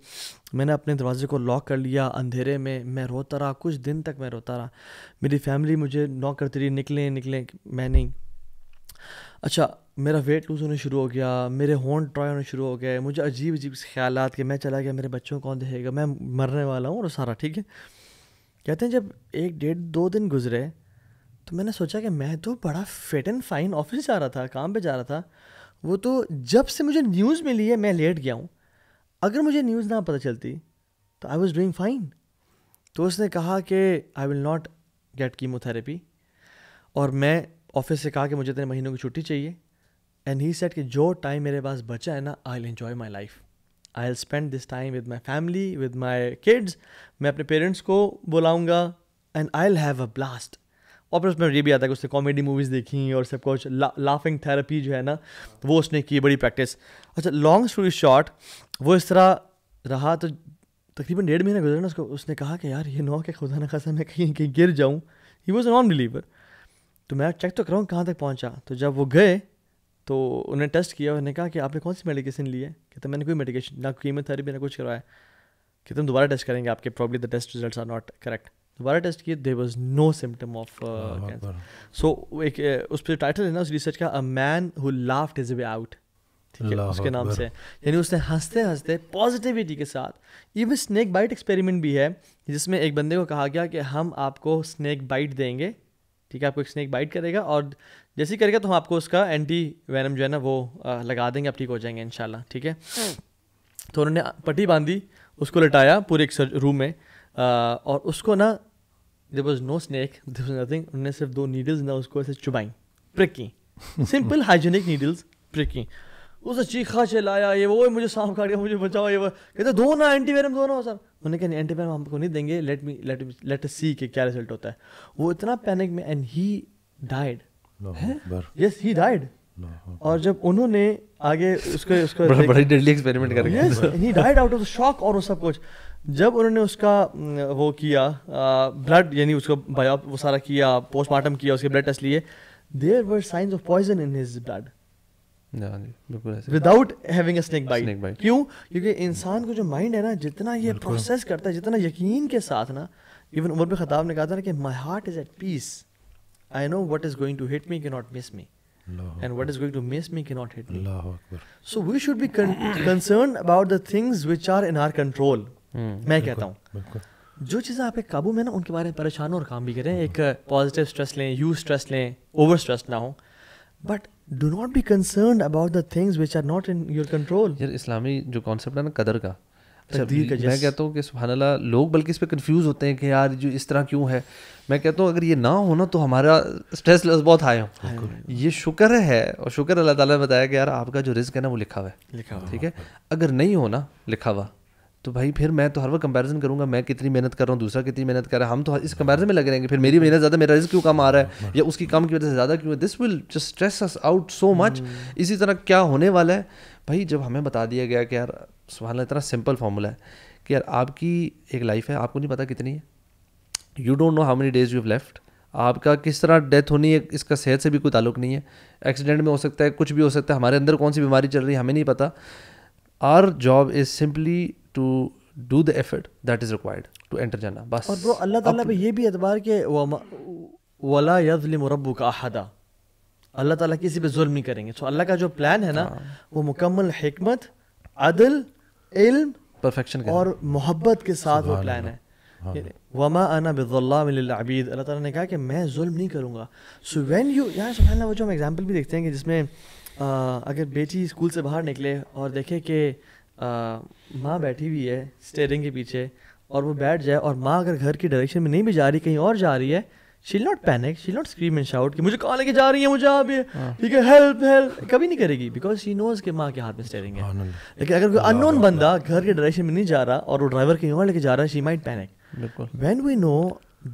मैंने अपने दरवाजे को लॉक कर लिया अंधेरे में मैं रोता रहा कुछ दिन तक मैं रोता रहा मेरी फैमिली मुझे नॉक करती रही निकलें निकलें मैं नहीं अच्छा मेरा वेट लूज़ होना शुरू हो गया मेरे होन ट्राई होने शुरू हो गए मुझे अजीब अजीब ख्याल कि मैं चला गया मेरे बच्चों को कौन देखेगा मैं मरने वाला हूँ और सारा ठीक है कहते हैं जब एक डेढ़ दो दिन गुजरे तो मैंने सोचा कि मैं तो बड़ा फिट एंड फाइन ऑफिस जा रहा था काम पे जा रहा था वो तो जब से मुझे न्यूज़ मिली है मैं लेट गया हूँ अगर मुझे न्यूज़ ना पता चलती तो आई वॉज़ डूइंग फाइन तो उसने कहा कि I will not get chemotherapy और मैं ऑफिस से कहा कि मुझे इतने महीनों की छुट्टी चाहिए एंड ही सेट कि जो टाइम मेरे पास बचा है ना I will enjoy my life I'll spend this time with my family with my kids मैं अपने पेरेंट्स को बुलाऊँगा and I have a blast और फिर उसमें ये भी आता है कि उसने कॉमेडी मूवीज़ देखी और सब कुछ ला, लाफिंग थेरेपी जो है ना वो उसने की बड़ी प्रैक्टिस अच्छा लॉन्ग स्टोरी शॉर्ट वो इस तरह रहा तो तकरीबन डेढ़ महीना गुजरा ना उसको उसने कहा कि यार ये नौ के खुदा ना खासा मैं कहीं कहीं गिर जाऊँ ही वॉज नॉन बिलीवर तो मैं चेक तो कराऊँ कहाँ तक पहुँचा तो जब वो गए तो उन्हें टेस्ट किया उन्होंने कहा कि आपने कौन सी मेडिकेशन ली है कहते तो मैंने कोई मेडिकेशन ना कीमोथेरेपी ना कुछ करवाया कि तुम तो दोबारा टेस्ट करेंगे आपके probably the test result are not correct दोबारा टेस्ट किए there was no symptom of cancer so एक उस पर टाइटल है ना उस रिसर्च का a man who laughed his way out ठीक है उसके नाम से यानी उसने हंसते हंसते पॉजिटिविटी के साथ इवन स्नैक बाइट एक्सपेरिमेंट भी है जिसमें एक बंदे को कहा गया कि हम आपको स्नैक बाइट देंगे ठीक है आपको एक स्नैक बाइट करेगा और जैसे ही करेगा तो हम आपको उसका एंटी वैनम जो है ना वो आ, लगा देंगे आप ठीक हो जाएंगे इन ठीक है हम्म। तो उन्होंने पट्टी बांधी उसको लटाया पूरे एक रूम में आ, और उसको ना there was no snake there was nothing उन्होंने सिर्फ दो नीडल्स ना उसको ऐसे चुबाई prick simple hygienic needles prick उसने चीखा चिल्लाया ये वो मुझे सांप काट गया मुझे बचाओ ये वो कहते दो ना एंटी वेनम दो ना सर उन्होंने कहा एंटी वेनम हमको नहीं देंगे let me let me let see के क्या रिजल्ट होता है वो इतना पैनिक में and he died yes he died और जब उन्होंने आगे उसको उसको बड़ी डेडली एक्सपेरिमेंट कर yes he died out of the shock और वो सब कुछ जब उन्होंने उसका वो किया ब्लड यानी उसको बायो वो सारा किया पोस्टमार्टम किया उसके ब्लड टेस्ट लिए there were signs of poison in his blood without having snake bite क्यों क्योंकि इंसान को जो माइंड है ना जितना ये प्रोसेस करता है जितना यकीन के साथ ना इवन उमर बिन खताब ने कहा था ना कि my heart is at peace I know what is going to hit me के not miss me and what is going to miss me cannot hit me so we should be con- concerned about the things which are in our control hmm। मैं कहता हूँ जो चीज़ें आपके काबू में ना उनके बारे में परेशान हो और काम भी करें एक पॉजिटिव uh, स्ट्रेस लें यू स्ट्रेस लें ओवर स्ट्रेस ना हो but do not be concern about the things which are not in your control यार इस्लामी जो कॉन्सेप्ट है ना कदर का अच्छा, तकदीर का मैं कहता हूँ कि सुबहानल्ला लोग बल्कि इस पर कन्फ्यूज होते हैं कि यार जो इस तरह क्यों है मैं कहता हूँ अगर ये ना हो ना तो हमारा स्ट्रेस लेवल बहुत हाई हो ये शुक्र है और शुक्र अल्लाह ताला ने बताया कि यार आपका जो रिस्क है ना वो लिखा हुआ है लिखा हुआ ठीक है अगर नहीं हो ना लिखा हुआ तो भाई फिर मैं तो हर वक्त कंपैरिजन करूंगा मैं कितनी मेहनत कर रहा हूँ दूसरा कितनी मेहनत कर रहा है हम तो इस कंपैरिजन में लगे रहेंगे फिर मेरी मेहनत ज़्यादा मेरा रिस्क क्यों कम आ रहा है या उसकी कम की वजह से ज़्यादा क्यों this will just stress us out so much इसी तरह क्या होने वाला है भाई जब हमें बता दिया गया कि यार सवाल इतना सिंपल फार्मूला है कि यार आपकी एक लाइफ है आपको नहीं पता कितनी है you don't know how many days you have left आपका किस तरह डेथ होनी है इसका सेहत से भी कोई ताल्लुक नहीं है एक्सीडेंट में हो सकता है कुछ भी हो सकता है हमारे अंदर कौन सी बीमारी चल रही है हमें नहीं पता our job is simply to do the effort that is required to enter जाना बस और ब्रो अल्लाह ताला पे ये भी एतबार के वला यजलिम रब्बुका अहदा अल्लाह ताला किसी पे जुल्म नहीं करेंगे सो so, अल्लाह का जो प्लान है ना हाँ। वो मुकम्मल हमत अदल इल्म परफेक्शन और मोहब्बत के साथ वो प्लान है हाँ। वमा अना बिल्लाबीद अल्लाह ताला ने कहा कि मैं जुल्म नहीं करूँगा सो वैन यू यहाँ सुबह वो जो हम एग्जाम्पल भी देखते हैं कि जिसमें अगर बेटी स्कूल से बाहर निकले और देखे कि माँ बैठी हुई है स्टेयरिंग के पीछे और वो बैठ जाए और माँ अगर घर की डायरेक्शन में नहीं भी जा रही कहीं और जा रही है she'll not panic she'll not scream and shout कि मुझे कहाँ लेके जा रही है मुझे आप हाँ। ठीक है हेल्प हेल्प कभी नहीं करेगी बिकॉज शी नोज के माँ के हाथ में स्टेयरिंग है लेकिन अगर कोई अननोन बंदा घर के डायरेक्शन में नहीं जा रहा और वो ड्राइवर कहीं और लेके जा रहा है शी माइट पैनिक बिल्कुल when we know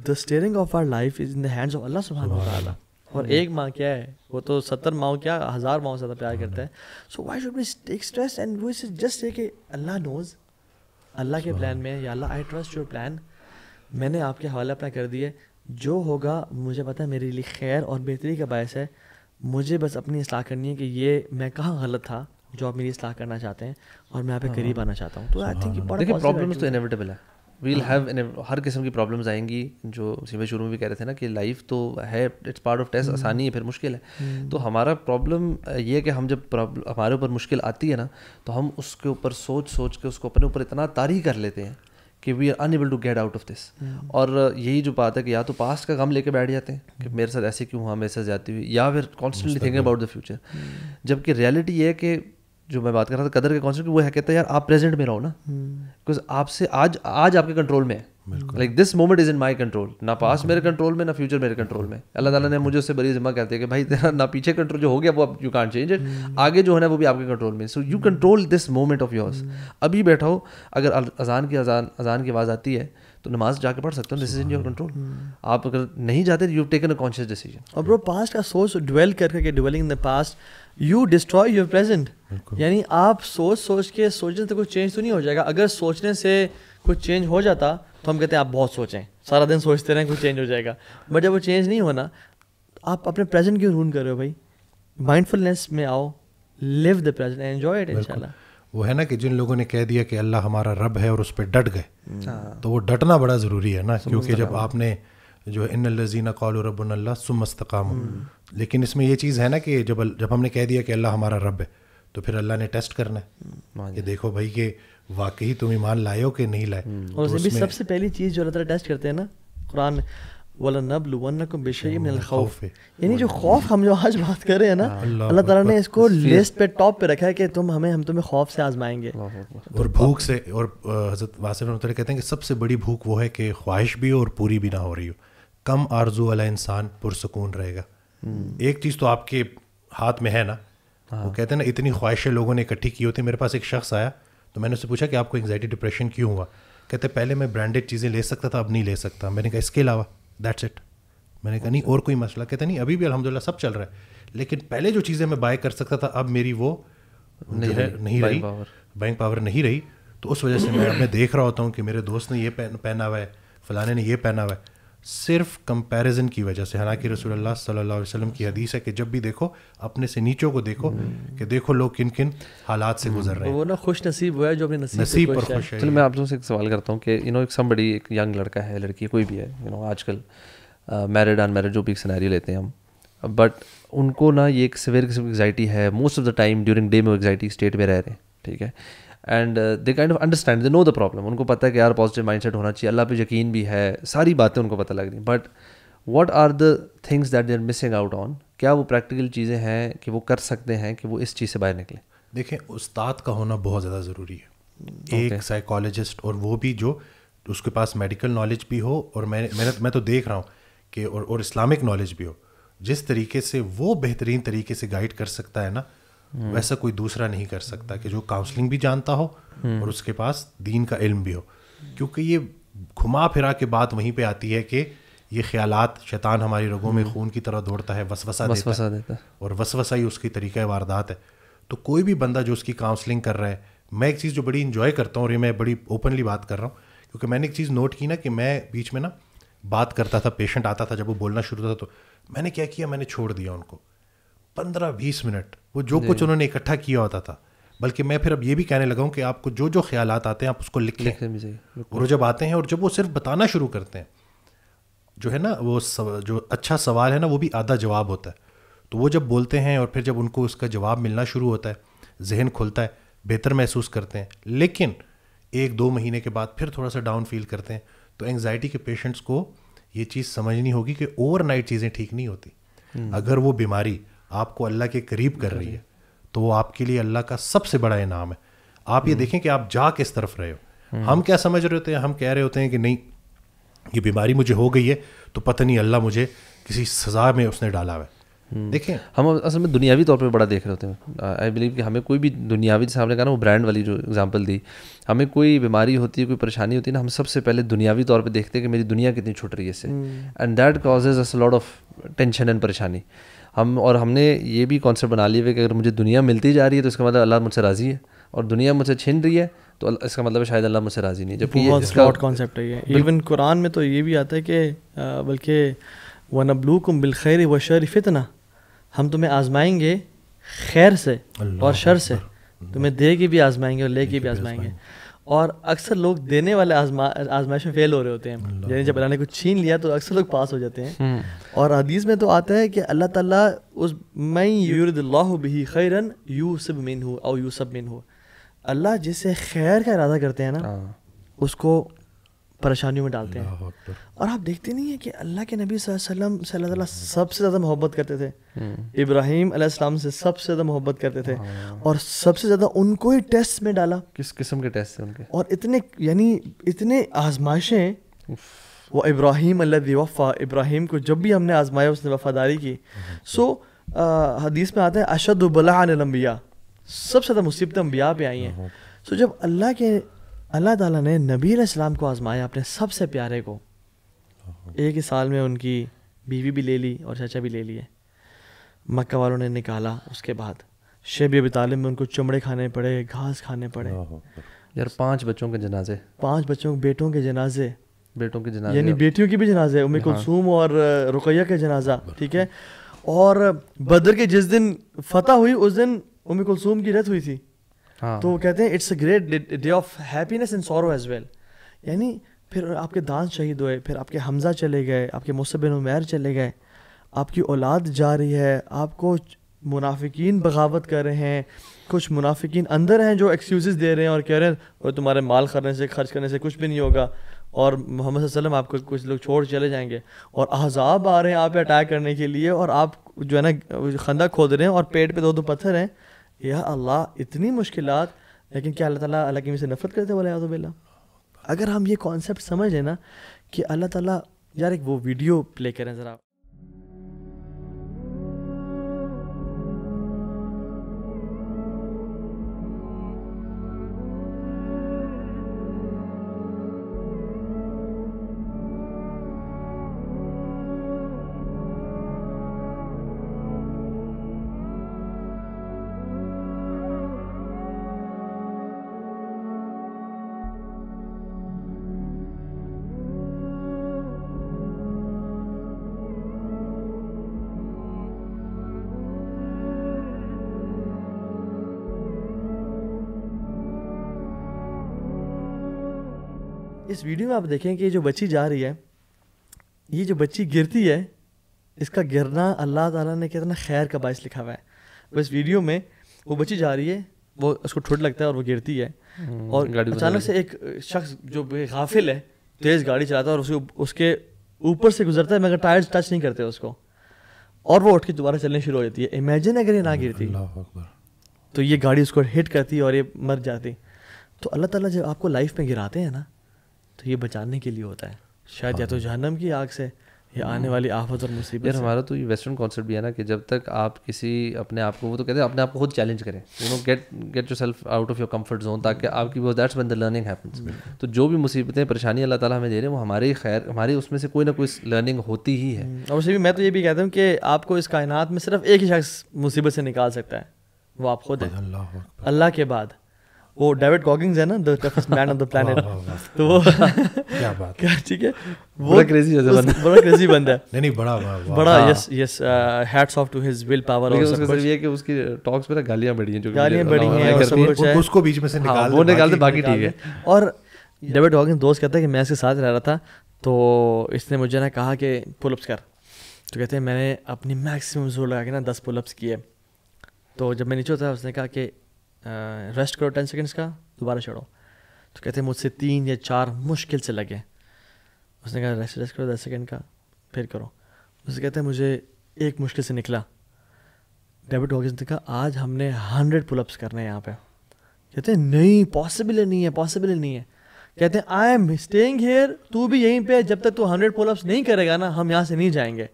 the steering of our life is in the hands of Allah सुबह और हम्म। एक माँ क्या है वो तो सत्तर माओ क्या हज़ार माओ से ज़्यादा प्यार करते हैं so why should be take stress and we just say कि अल्लाह नोज अल्लाह के प्लान में या Allah I trust your plan मैंने आपके हवाले अपना कर दिए जो होगा मुझे पता है मेरे लिए खैर और बेहतरी का बायस है मुझे बस अपनी असलाह करनी है कि ये मैं कहाँ गलत था जो आप मेरी असलाह करना चाहते हैं और मैं यहाँ पे करीब आना चाहता हूँ तो आई थिंक प्रॉब्लम तो इनविटेबल है वील हैव हर किस्म की प्रॉब्लम्स आएंगी जो सिमे शुरू में भी कह रहे थे ना कि लाइफ तो है इट्स पार्ट ऑफ टेस्ट आसानी है फिर मुश्किल है हम्म। तो हमारा प्रॉब्लम ये है कि हम जब हमारे ऊपर मुश्किल आती है ना तो हम उसके ऊपर सोच सोच के उसको अपने ऊपर इतना तारी कर लेते हैं कि we are unable to get out of this और यही जो बात है कि या तो पास्ट का गम लेके बैठ जाते हैं कि मेरे साथ ऐसे क्यों हुआ मेरे साथ जाती हुई या फिर constantly thinking about the future जबकि रियलिटी ये है कि जो मैं बात कर रहा था कदर के कॉन्सेप्ट वो है कहता है यार आप प्रेजेंट में रहो ना बिकॉज हम्म। आपसे आज आज आपके कंट्रोल में है like this moment is in my control ना पास मेरे कंट्रोल में ना फ्यूचर मेरे कंट्रोल में अल्लाह ताला ने मुझे उससे बड़ी जिम्मा कहते हैं कि भाई तेरा ना पीछे कंट्रोल जो हो गया वो यू कांट चेंज इट आगे जो है ना वो भी आपके कंट्रोल में so you control this moment of yours अभी बैठा हो अगर अजान की अजान अजान की आवाज़ आती है तो नमाज जाके पढ़ सकते हो this is in your control आप अगर नहीं जाते you taken a conscious decision और ब्रो पास्ट का सोच ड्वेल करके dwelling in the past you destroy your present यानी आप सोच सोच के सोचने से कुछ चेंज तो नहीं हो जाएगा अगर सोचने से कुछ चेंज हो जाता तो हम कहते हैं आप बहुत सोचें सारा दिन सोचते रहें कुछ चेंज हो जाएगा बट जब वो चेंज नहीं होना आप अपने प्रेजेंट क्यों रून कर रहे हो भाई माइंडफुलनेस में आओ live the present enjoy it इंशाल्लाह वो है ना कि जिन लोगों ने कह दिया कि अल्लाह हमारा रब है और उस पर डट गए हाँ। तो वो डटना बड़ा ज़रूरी है ना क्योंकि जब आपने जो इन लजीना कौल रबन सुमस्तकाम लेकिन इसमें ये चीज़ है ना कि जब जब हमने कह दिया कि अल्लाह हमारा रब है तो फिर अल्लाह ने टेस्ट करना है हम्म, कि देखो भाई कि वाकई तुम ईमान लाए हो कि नहीं लाए हम्म। और तो भी सबसे पहली चीज़ जो अल्लाह टेस्ट करते हैं ना कुरान वाला नब को बेशौफ यानी जो खौफ हम जो आज बात कर रहे हैं ना हाँ, अल्लाह ताला ने इसको लिस्ट पे टॉप पे रखा है कि तुम हमें हम तुम्हें खौफ से आजमाएंगे और भूख से और हज़रत वासिफ कहते हैं कि सबसे बड़ी भूख वो है कि ख्वाहिश भी हो और पूरी भी ना हो रही हो कम आरजू वाला इंसान पुरसकून रहेगा एक चीज़ तो आपके हाथ में है ना हाँ। वो कहते हैं ना इतनी ख्वाहिशें लोगों ने इकट्ठी की होती मेरे पास एक शख्स आया तो मैंने उससे पूछा कि आपको एंगजाइटी डिप्रेशन क्यों हुआ कहते पहले मैं ब्रांडेड चीज़ें ले सकता था अब नहीं ले सकता मैंने कहा इसके अलावा दैट्स इट मैंने कहा नहीं अच्छा। और कोई मसला कहते नहीं अभी भी अलहमदिल्ला सब चल रहा है लेकिन पहले जो चीज़ें मैं बाय कर सकता था अब मेरी वो नहीं, नहीं रही बाइंग पावर नहीं रही तो उस वजह से मैं मैं देख रहा होता हूँ कि मेरे दोस्त ने ये पहना हुआ है फलाने ने ये पहना हुआ है सिर्फ कंपैरिजन की वजह से हालांकि अल्लाह सल्लल्लाहु अलैहि वसल्लम की हदीस है कि जब भी देखो अपने से नीचों को देखो कि देखो लोग किन किन हालात से गुजर रहे हैं वो ना खुश नसीब हुआ है जो अपने नसीब, नसीब पर खुश है चलो मैं आप लोगों से एक सवाल करता हूँ कि यू नो एक बड़ी एक यंग लड़का है लड़की कोई भी है यू नो आजकल मैरिड uh, अनमैरिड जो भी एक सिनेरियो लेते हैं हम बट उनको ना ये एक सिवियर किस्म की एग्जाइटी है most of the time during day में वो एग्जाइटी स्टेट में रह रहे हैं ठीक है and they kind of understand they know the problem उनको पता है कि यार पॉजिटिव माइंडसेट होना चाहिए अल्लाह पे यकीन भी है सारी बातें उनको पता लग रही but what are the things that they are missing out on क्या वो प्रैक्टिकल चीज़ें हैं कि वो कर सकते हैं कि वो इस चीज़ से बाहर निकलें देखें उस्ताद का होना बहुत ज़्यादा ज़रूरी है okay. एक साइकोलॉजिस्ट और वो भी जो उसके पास मेडिकल नॉलेज भी हो और मैं मैंने मैं तो देख रहा हूँ कि और, और इस्लामिक नॉलेज भी हो जिस तरीके से वो बेहतरीन तरीके से गाइड कर सकता है ना हम्म। वैसा कोई दूसरा नहीं कर सकता कि जो काउंसलिंग भी जानता हो हम्म। और उसके पास दीन का इल्म भी हो क्योंकि ये घुमा फिरा के बात वहीं पे आती है कि ये ख्यालात शैतान हमारी रगों में हम्म। खून की तरह दौड़ता है वसवसा, देता, है। देता है और वसवसा ही उसकी तरीका वारदात है तो कोई भी बंदा जो उसकी काउंसलिंग कर रहा है मैं एक चीज़ जो बड़ी इन्जॉय करता हूँ और ये मैं बड़ी ओपनली बात कर रहा हूँ क्योंकि मैंने एक चीज़ नोट की ना कि मैं बीच में ना बात करता था पेशेंट आता था जब वो बोलना शुरू था तो मैंने क्या किया मैंने छोड़ दिया उनको पंद्रह बीस मिनट वो जो कुछ उन्होंने इकट्ठा किया होता था बल्कि मैं फिर अब ये भी कहने लगा हूँ कि आपको जो जो ख्याल आते हैं आप उसको लिख लें और जब आते हैं और जब वो सिर्फ बताना शुरू करते हैं जो है ना वो सव, जो अच्छा सवाल है ना वो भी आधा जवाब होता है तो वो जब बोलते हैं और फिर जब उनको उसका जवाब मिलना शुरू होता है जहन खुलता है बेहतर महसूस करते हैं लेकिन एक दो महीने के बाद फिर थोड़ा सा डाउन फील करते हैं तो एंग्जाइटी के पेशेंट्स को ये चीज़ समझनी होगी कि ओवरनाइट चीज़ें ठीक नहीं होती हम्म। अगर वो बीमारी आपको अल्लाह के करीब कर रही है तो वो आपके लिए अल्लाह का सबसे बड़ा इनाम है आप ये हम्म। देखें कि आप जा किस तरफ रहे हो हम्म। हम क्या समझ रहे होते हैं हम कह रहे होते हैं कि नहीं ये बीमारी मुझे हो गई है तो पता नहीं अल्लाह मुझे किसी सज़ा में उसने डाला हुआ हम्म। देखें हम असल में दुनियावी तौर पे बड़ा देख रहे होते हैं आई बिलीव कि हमें कोई भी दुनियावी जैसे आपने कहा ना वो ब्रांड वाली जो एग्जांपल दी हमें कोई बीमारी होती है कोई परेशानी होती है ना हम सबसे पहले दुनियावी तौर पे देखते हैं कि मेरी दुनिया कितनी छुट रही है इससे and that causes us lot of tension and परेशानी हम और हमने ये भी कॉन्सेप्ट बना लिया है कि अगर मुझे दुनिया मिलती जा रही है तो इसका मतलब अल्लाह मुझसे राज़ी है और दुनिया मुझसे छिन रही है तो इसका मतलब शायद अल्लाह मुझसे राज़ी नहीं जबकि कॉन्सेप्ट है ये इवन कुरान में तो ये भी आता है कि बल्कि वन अबलू कुम बिलखैर व शर फितना हम तुम्हें आजमाएंगे खैर से और शर से तुम्हें दे के भी आजमाएंगे और ले के भी आजमाएंगे और अक्सर लोग देने वाले आजमा आजमाइश में फेल हो रहे होते हैं यानी जब अल्लाह ने कुछ छीन लिया तो अक्सर लोग पास हो जाते हैं हम्म। और हदीस में तो आता है कि अल्लाह ताला उस मैं यूरदल्लाह भी खैरन सब मिन हो और सब मिन हो अल्लाह जिसे खैर का इरादा करते हैं ना हाँ। उसको परेशानियों में डालते हैं और आप देखते नहीं है कि अल्लाह के नबी वसल्लम से अल्लाह ताला सबसे ज़्यादा मोहब्बत करते थे हम्म। इब्राहिम अलैहिस्सलाम से सबसे ज़्यादा मोहब्बत करते थे हाँ। और सबसे ज़्यादा उनको ही टेस्ट में डाला किस किस्म के टेस्ट थे उनके और इतने यानी इतने आजमाइशें वो इब्राहिम वफ़ा इब्राहिम को जब भी हमने आजमाया उसने वफ़ादारी की सो हम्म। हदीस में आता है अशदुबलाबिया सबसे ज़्यादा मुसीबत अम्बिया पे आई हैं सो जब अल्लाह के अल्लाह ताला ने नबी इस्लाम को आजमाया अपने सबसे प्यारे को एक ही साल में उनकी बीवी भी ले ली और चाचा भी ले लिए मक्का वालों ने निकाला उसके बाद शेब अब तालिम में उनको चमड़े खाने पड़े घास खाने पड़े यार पांच बच्चों के जनाजे पांच बच्चों बेटों के जनाजे बेटों के जनाजे यानी बेटियों की भी जनाजे उम्मीद हाँ। कुलसूम और रुकैया के जनाजा ठीक है और बदर के जिस दिन फतह हुई उस दिन उम्मीद कुलसूम की रथ हुई थी हाँ। तो कहते हैं it's a great day of happiness in sorrow as well यानी फिर आपके दांत शहीद हुए फिर आपके हमजा चले गए आपके मुसबिन उमैर चले गए आपकी औलाद जा रही है आपको मुनाफिकीन बगावत कर रहे हैं कुछ मुनाफिकीन अंदर हैं जो एक्सक्यूज़ दे रहे हैं और कह रहे हैं और तुम्हारे माल खरने से खर्च करने से कुछ भी नहीं होगा और मोहम्मद वसलम आपको कुछ लोग छोड़ चले जाएंगे और अहजाब आ रहे हैं आप अटैक करने के लिए और आप जो है ना खंदा खोद रहे हैं और पेट पे दो दो पत्थर हैं या अल्लाह इतनी मुश्किल लेकिन क्या अल्लाह ताला अल्लाह की से नफरत करते वाले बिल्ला अगर हम ये कॉन्सेप्ट समझ लेना कि अल्लाह ताला यार एक वो वीडियो प्ले करें ज़रा इस वीडियो में आप देखें कि जो बच्ची जा रही है ये जो बच्ची गिरती है इसका गिरना अल्लाह ताला ने कितना खैर का बायस लिखा हुआ है तो इस वीडियो में वो बच्ची जा रही है वो उसको ठुट लगता है और वो गिरती है हम्म, और अचानक से एक शख्स जो गाफिल है तेज़ गाड़ी चलाता है और उसे उसके ऊपर से गुजरता है मगर टायर टच नहीं करते उसको और वो उठ के दोबारा चलने शुरू हो जाती है इमेजिन अगर ये ना गिरती तो ये गाड़ी उसको हिट करती और ये मर जाती तो अल्लाह ताला जब आपको लाइफ में गिराते हैं ना तो ये बचाने के लिए होता है शायद हाँ। या तो हाँ। जहनम की आग से या हाँ। आने वाली आफत और मुसीबत हमारा तो ये वेस्टर्न कॉन्सेप्ट भी है ना कि जब तक आप किसी अपने आप को वो तो कहते हैं अपने आप को खुद चैलेंज करें you know get get yourself out of your comfort zone ताकि आपकी वो that's when the learning happens तो जो भी मुसीबतें परेशानी अल्लाह ताला हमें दे रहे हैं वो हमारे खैर हमारे उसमें से कोई ना कोई लर्निंग होती ही है हम्म, और उसे भी मैं तो ये भी कहता हूँ कि आपको इस कायनात में सिर्फ एक ही शख्स मुसीबत से निकाल सकता है वो आप खुद हैं अल्लाह के बाद वो डेविड गॉगिंग्स है ना the toughest man on the planet तो वो क्या बात क्या ठीक है वो बड़ा क्रेजी जैसा बंदा बड़ा क्रेजी बंदा है नहीं नहीं बड़ा बड़ा yes yes hats off to his will power और सब कुछ ये कि उसकी टॉक्स पर गालियां बढ़ी हैं जो गालियां बढ़ी हैं और सब कुछ है उसको बीच में से हाँ, निकाल वो निकाल दे बाकी ठीक है और डेविड गॉगिंग दोस्त कहता है कि मैं इसके साथ रह रहा था तो इसने मुझे ना कहा कि पुलअप्स कर तो कहते हैं मैंने अपनी मैक्सिमम जोर लगा के ना दस पुलअप्स किए तो जब मैं नीचे उतरा उसने कहा कि रेस्ट करो टेन सेकेंड्स का दोबारा चढ़ो तो कहते मुझसे तीन या चार मुश्किल से लगे उसने कहा रेस्ट रेस्ट करो दस सेकेंड का फिर करो उसने कहते मुझे एक मुश्किल से निकला डेबिट हो गया कहा आज हमने हंड्रेड पुलअप्स करने हैं यहाँ पे कहते हैं नहीं पॉसिबल नहीं है पॉसिबल नहीं है कहते हैं आई एम स्टेइंग हेयर तू भी यहीं पे जब तक तू हंड्रेड पुलअप्स नहीं करेगा ना हम यहाँ से नहीं जाएंगे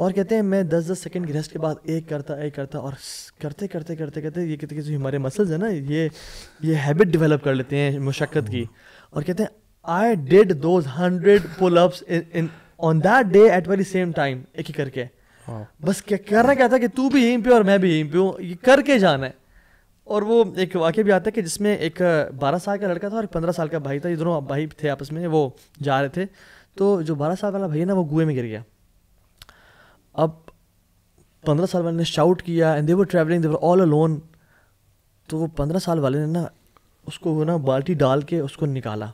और कहते हैं मैं दस दस सेकेंड की रेस्ट के बाद एक करता एक करता और करते करते करते करते ये कहते जो हमारे मसल्स हैं ना ये ये हैबिट डेवलप कर लेते हैं मुशक्क़त की और कहते हैं I did those hundred pull ups in on that day at very same time एक ही करके बस क्या करना क्या था कि तू भी यहीं पे और मैं भी यहीं पे हूँ ये करके जाना है और वो एक वाक्य भी आता है कि जिसमें एक बारह साल का लड़का था और पंद्रह साल का भाई था ये दोनों भाई थे आपस में वो जा रहे थे तो जो बारह साल वाला भाई है ना वो गुए में गिर गया अब पंद्रह साल वाले ने शाउट किया and they were travelling travelling all alone तो वो पंद्रह साल वाले ने ना उसको वो ना बाल्टी डाल के उसको निकाला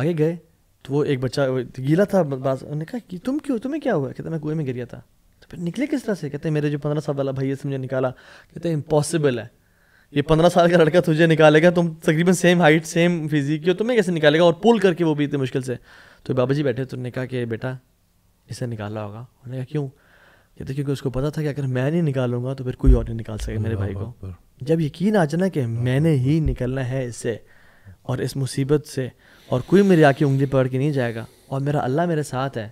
आगे गए तो वो एक बच्चा गीला था बास उन्होंने कहा कि तुम क्यों तुम्हें क्या हुआ कहते मैं कुएं में गिर गया था तो फिर निकले किस तरह से कहते मेरे जो पंद्रह साल वाला भाई है मुझे निकाला कहते इम्पॉसिबल है ये पंद्रह साल का लड़का तुझे निकालेगा तुम तकरीबन सेम हाइट सेम फिजिक हो तुम्हें कैसे निकालेगा और पुल करके वो भी इतने मुश्किल से तो बाबा जी बैठे तो उन्होंने कहा कि बेटा इसे निकाला होगा उन्होंने कहा क्यों कहते तो क्योंकि उसको पता था कि अगर मैं नहीं निकालूंगा तो फिर कोई और नहीं निकाल सके मेरे भाई को जब यकीन आ जाना कि मैंने ही निकलना है इससे और इस मुसीबत से और कोई मेरी आके उंगली पकड़ के नहीं जाएगा और मेरा अल्लाह मेरे साथ है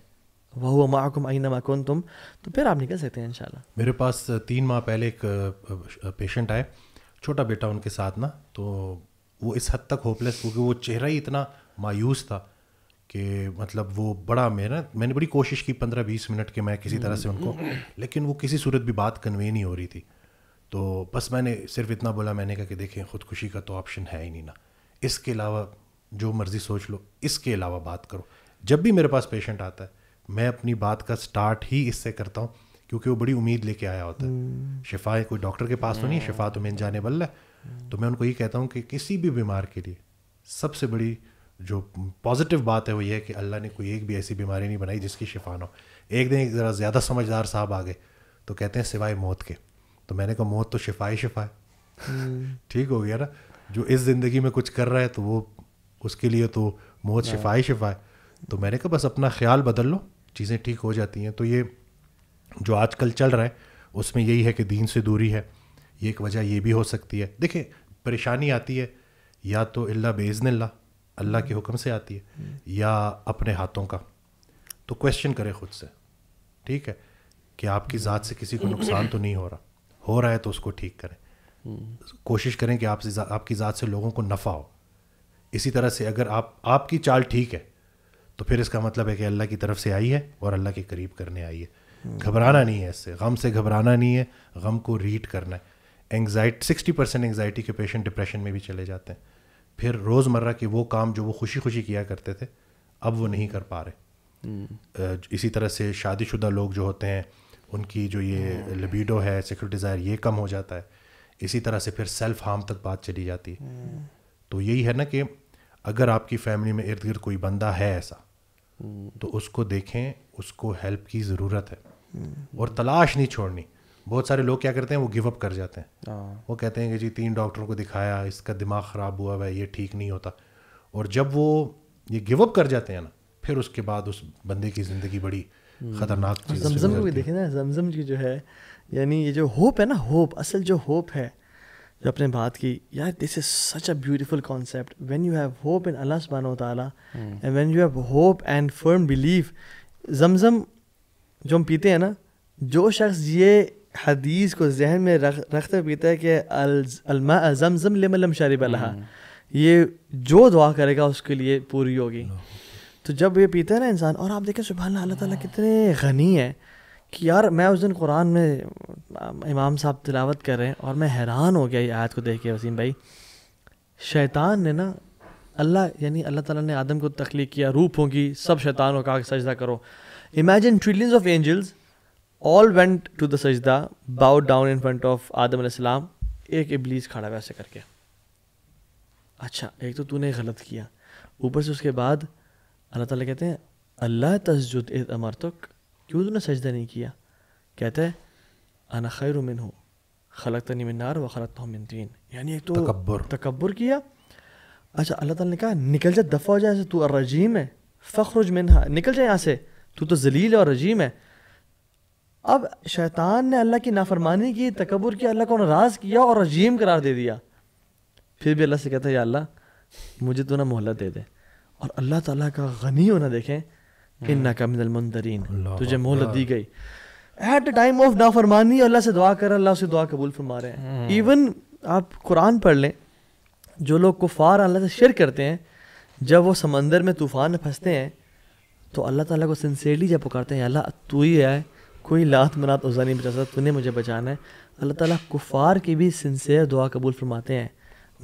वह हुआ माकुम आइना माकुन तुम तो फिर आप निकल सकते हैं इन मेरे पास तीन माह पहले एक पेशेंट आए छोटा बेटा उनके साथ ना तो वो इस हद तक होपलेस क्योंकि वो चेहरा ही इतना मायूस था कि मतलब वो बड़ा मैं ना मैंने बड़ी कोशिश की पंद्रह बीस मिनट के मैं किसी तरह से उनको लेकिन वो किसी सूरत भी बात कन्वे नहीं हो रही थी तो बस मैंने सिर्फ इतना बोला मैंने कहा कि देखें खुदकुशी का तो ऑप्शन है ही नहीं ना इसके अलावा जो मर्ज़ी सोच लो इसके अलावा बात करो जब भी मेरे पास पेशेंट आता है मैं अपनी बात का स्टार्ट ही इससे करता हूँ क्योंकि वो बड़ी उम्मीद लेके आया होता है हम्म। शिफा कोई डॉक्टर के पास तो नहीं शिफा तो मेन जाने वाले है तो मैं उनको ये कहता हूँ कि किसी भी बीमार के लिए सबसे बड़ी जो पॉजिटिव बात है वो ये है कि अल्लाह ने कोई एक भी ऐसी बीमारी नहीं बनाई जिसकी शिफा ना हो एक दिन एक ज़रा ज़्यादा समझदार साहब आ गए तो कहते हैं सिवाय मौत के तो मैंने कहा मौत तो शिफा ही शिफा है हम्म। ठीक हो गया ना जो इस ज़िंदगी में कुछ कर रहा है तो वो उसके लिए तो मौत हाँ। शिफा ही शिफा है तो मैंने कहा बस अपना ख्याल बदल लो चीज़ें ठीक हो जाती हैं तो ये जो आजकल चल रहा है उसमें यही है कि दीन से दूरी है ये एक वजह ये भी हो सकती है देखें परेशानी आती है या तो अल्ला बेज़न अल्लाह के हुक्म से आती है हम्म। या अपने हाथों का तो क्वेश्चन करें खुद से ठीक है कि आपकी हम्म। ज़ात से किसी को नुकसान तो नहीं हो रहा हो रहा है तो उसको ठीक करें हम्म। कोशिश करें कि आपसे आपकी ज़ात से लोगों को नफ़ा हो इसी तरह से अगर आप आपकी चाल ठीक है तो फिर इसका मतलब है कि अल्लाह की तरफ से आई है और अल्लाह के करीब करने आई है घबराना नहीं है इससे गम से घबराना नहीं है गम को रीड करना है एंगजाइट सिक्सटी परसेंट एंगजाइटी के पेशेंट डिप्रेशन में भी चले जाते हैं फिर रोज़मर्रा के वो काम जो वो खुशी खुशी किया करते थे अब वो नहीं कर पा रहे हम्म। इसी तरह से शादीशुदा लोग जो होते हैं उनकी जो ये लिबिडो है सेक्सुअल डिज़ायर ये कम हो जाता है इसी तरह से फिर सेल्फ हार्म तक बात चली जाती है हम्म। तो यही है ना कि अगर आपकी फैमिली में इर्द गिर्द कोई बंदा है ऐसा हम्म। तो उसको देखें उसको हेल्प की ज़रूरत है और तलाश नहीं छोड़नी बहुत सारे लोग क्या करते हैं वो गिव अप कर जाते हैं हाँ। वो कहते हैं कि जी तीन डॉक्टरों को दिखाया इसका दिमाग ख़राब हुआ हुआ है ये ठीक नहीं होता और जब वो ये गिव अप कर जाते हैं ना फिर उसके बाद उस बंदे की ज़िंदगी बड़ी हम्म। ख़तरनाक जमजम को भी देखे ना जमजम की जो है यानी ये जो होप है ना होप असल जो होप है जो अपने बात की यार this is such a beautiful concept when you have hope in Allah सुबहान तला and when you have hope and firm believe Zamzam जो हम पीते हैं ना जो शख्स ये हदीस को जहन में रख रखते पीता है कि अलमा जमजम लम शरीब हम्म। लहा ये जो दुआ करेगा उसके लिए पूरी होगी तो जब ये पीता है ना इंसान और आप देखें सुबह अल्लाह ताला कितने गनी है कि यार मैं उस दिन कुरान में इमाम साहब तिलावत कर रहे हैं और मैं हैरान हो गया ये आयत को देख के वसीम भाई शैतान ने ना अल्लाह यानी अल्लाह ताला ने आदम को तख्लीक किया रूप होगी सब शैतानों का सजदा करो imagine trillions of angels all went to the सजदा bow down in front of Adam सलाम एक इबलीस खड़ा वैसे करके अच्छा एक तो तूने गलत किया ऊपर से उसके बाद अल्लाह ताला कहते हैं अल्लाह तस्जुद ए अमर तो क्यों तूने सजदा नहीं किया कहते हैं अना खैर उमिन हो खलक तनी मिनार व खलक तो मिन तीन यानी एक तो तकबर तकबर किया अच्छा अल्लाह ताला ने कहा निकल जा दफ़ा हो जाए तू रजीम है फ़खरुज निकल जाए यहाँ से तू तो जलील और रजीम है अब शैतान ने अल्लाह की नाफरमानी की तकबर की अल्लाह को नाराज किया और अजीम करार दे दिया फिर भी अल्लाह से कहता है या अल्लाह मुझे तो ना मोहलत दे दे और अल्लाह ताला का गनी होना देखें कि हाँ। नाकामिनमंदरीन तुझे मोहलत दी गई एट द टाइम ऑफ नाफरमानी अल्लाह से दुआ कर अल्लाह से दुआ कबूल फरमा रहे हैं इवन हाँ। आप कुरान पढ़ लें जो लोग कुफार अल्लाह से शेयर करते हैं जब वो समंदर में तूफ़ान फंसते हैं तो अल्लाह ताला को सिंसेरली जब पुकारते हैं अल्लाह तू ही है कोई लात मनात उजा नहीं बचा सकता तूने मुझे बचाना है अल्लाह ताला कुफार की भी सिंसेर दुआ कबूल फरमाते हैं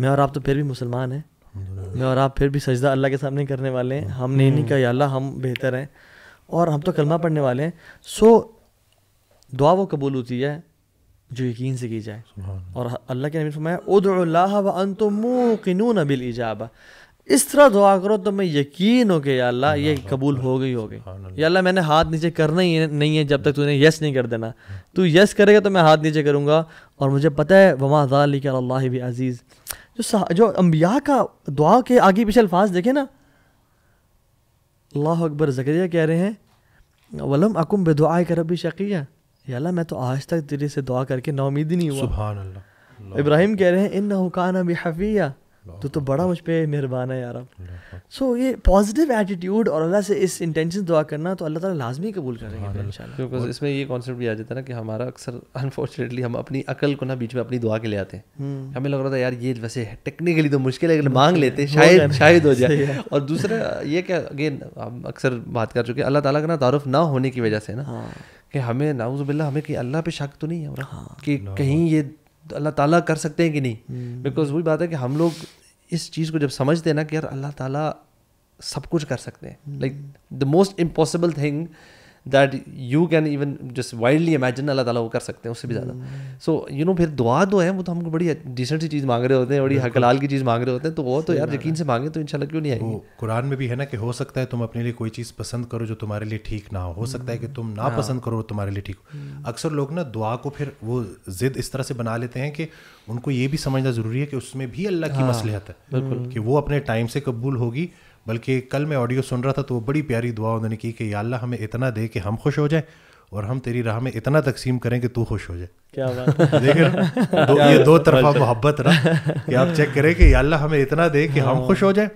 मैं और आप तो फिर भी मुसलमान हैं मैं और आप फिर भी सजदा अल्लाह के सामने करने वाले हैं हमने नहीं कहा अल्लाह हम बेहतर हैं और हम तो कलमा पढ़ने वाले हैं सो दुआ वो कबूल होती है जो यकीन से की जाए और अल्लाह के नबी फरमाया उद्ला व अन तो इस तरह दुआ करो तो मैं यकीन हो गया अल्लाह ये कबूल हो गई हो गई या अल्लाह मैंने हाथ नीचे करना ही नहीं है जब तक तूने यस नहीं कर देना तू यस करेगा तो मैं हाथ नीचे करूँगा और मुझे पता है वमा के अल्लाह भी अजीज़ जो जो अम्बिया का दुआ के आगे पीछे अल्फाज देखे ना अल्लाह अकबर जकरिया कह रहे हैं वलम अकुम बेदुआ कर रबी शकिया या मैं तो आज तक तेरे से दुआ करके नाउमीद ही नहीं हुआ इब्राहिम कह रहे हैं इन हुकाना बी हफ़िया तो तो बड़ा मुझ पर मेहरबान है यार आप सो ये पॉजिटिव एटीट्यूड और अल्लाह से इस इंटेंशन दुआ करना तो अल्लाह ताला लाजमी कबूल कर रहे हैं बिकॉज इसमें ये कॉन्सेप्ट भी आ जाता है ना कि हमारा अक्सर अनफॉर्चुनेटली हम अपनी अकल को ना बीच में अपनी दुआ के ले आते हैं हम्म। हमें लग रहा था यार ये वैसे टेक्निकली तो मुश्किल है लेकिन मांग लेते हैं शायद शायद हो जाए और दूसरा ये क्या अगेन हम अक्सर बात कर चुके हैं अल्लाह ताला का ना तारुफ ना होने की वजह से ना हाँ। कि हमें नाउज़बिल्ला हमें कि अल्लाह पे शक तो नहीं है हाँ। कि कहीं ये तो अल्लाह ताला कर सकते हैं कि नहीं बिकॉज हम्म। वही बात है कि हम लोग इस चीज़ को जब समझते हैं ना कि यार अल्लाह ताला सब कुछ कर सकते हैं like the most impossible thing that you can even just wildly imagine Allah ताला वो कर सकते हैं उससे भी ज़्यादा सो यू नो फिर दुआ दो तो है वो तो हमको बड़ी डिसेंट सी चीज़ मांग रहे होते हैं बड़ी हकलाल की चीज़ मांग रहे होते हैं तो वो तो यार यकीन से मांगे तो इन क्यों नहीं आएगी कुरान में भी है ना कि हो सकता है तुम अपने लिए कोई चीज़ पसंद करो जो तुम्हारे लिए ठीक ना हो हो सकता है कि तुम ना हाँ। पसंद करो तुम्हारे लिए ठीक हो हम्म। अक्सर लोग ना दुआ को फिर वो ज़िद इस तरह से बना लेते हैं कि उनको ये भी समझना ज़रूरी है कि उसमें भी अल्लाह की हाँ। मसलहत है कि वो अपने टाइम से कबूल होगी बल्कि कल मैं ऑडियो सुन रहा था तो वो बड़ी प्यारी दुआ उन्होंने की कि अल्लाह हमें इतना दे कि हम खुश हो जाएं और हम तेरी राह में इतना तकसीम करें कि तू खुश हो जाए क्या बात दो ये दो तरफा मोहब्बत रहा कि आप चेक करें कि अल्लाह हमें इतना दे कि हम खुश हो जाए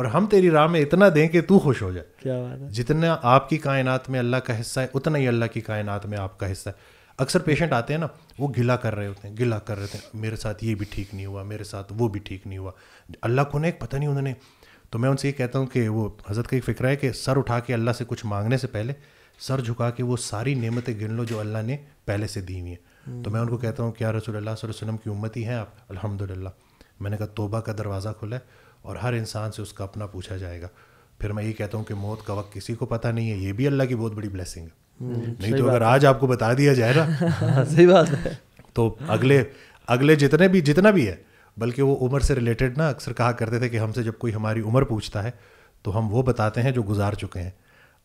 और हम तेरी राह में इतना दें कि तू खुश हो जाए क्या बात है जितना आपकी कायनात में अल्लाह का हिस्सा है उतना ही अल्लाह की कायनात में आपका हिस्सा है अक्सर पेशेंट आते हैं ना वो गिला कर रहे होते हैं गिला कर रहे थे मेरे साथ ये भी ठीक नहीं हुआ मेरे साथ वो भी ठीक नहीं हुआ अल्लाह को ना एक पता नहीं उन्होंने तो मैं उनसे ये कहता हूँ कि वो हज़रत का एक फ़िक्र है कि सर उठा के अल्लाह से कुछ मांगने से पहले सर झुका के वो सारी नेमतें गिन लो जो अल्लाह ने पहले से दी हुई हैं तो मैं उनको कहता हूँ क्या रसूल अल्लाह वसलम की ही हैं आप अलहमदिल्ला मैंने कहा तोबा का दरवाज़ा खुला है और हर इंसान से उसका अपना पूछा जाएगा फिर मैं ये कहता हूँ कि मौत का वक्त किसी को पता नहीं है ये भी अल्लाह की बहुत बड़ी ब्लेसिंग है हम्म, नहीं तो अगर आज आपको बता दिया जाए ना सही बात है तो अगले अगले जितने भी जितना भी है बल्कि वो उम्र से रिलेटेड ना अक्सर कहा करते थे कि हमसे जब कोई हमारी उम्र पूछता है तो हम वो बताते हैं जो गुजार चुके हैं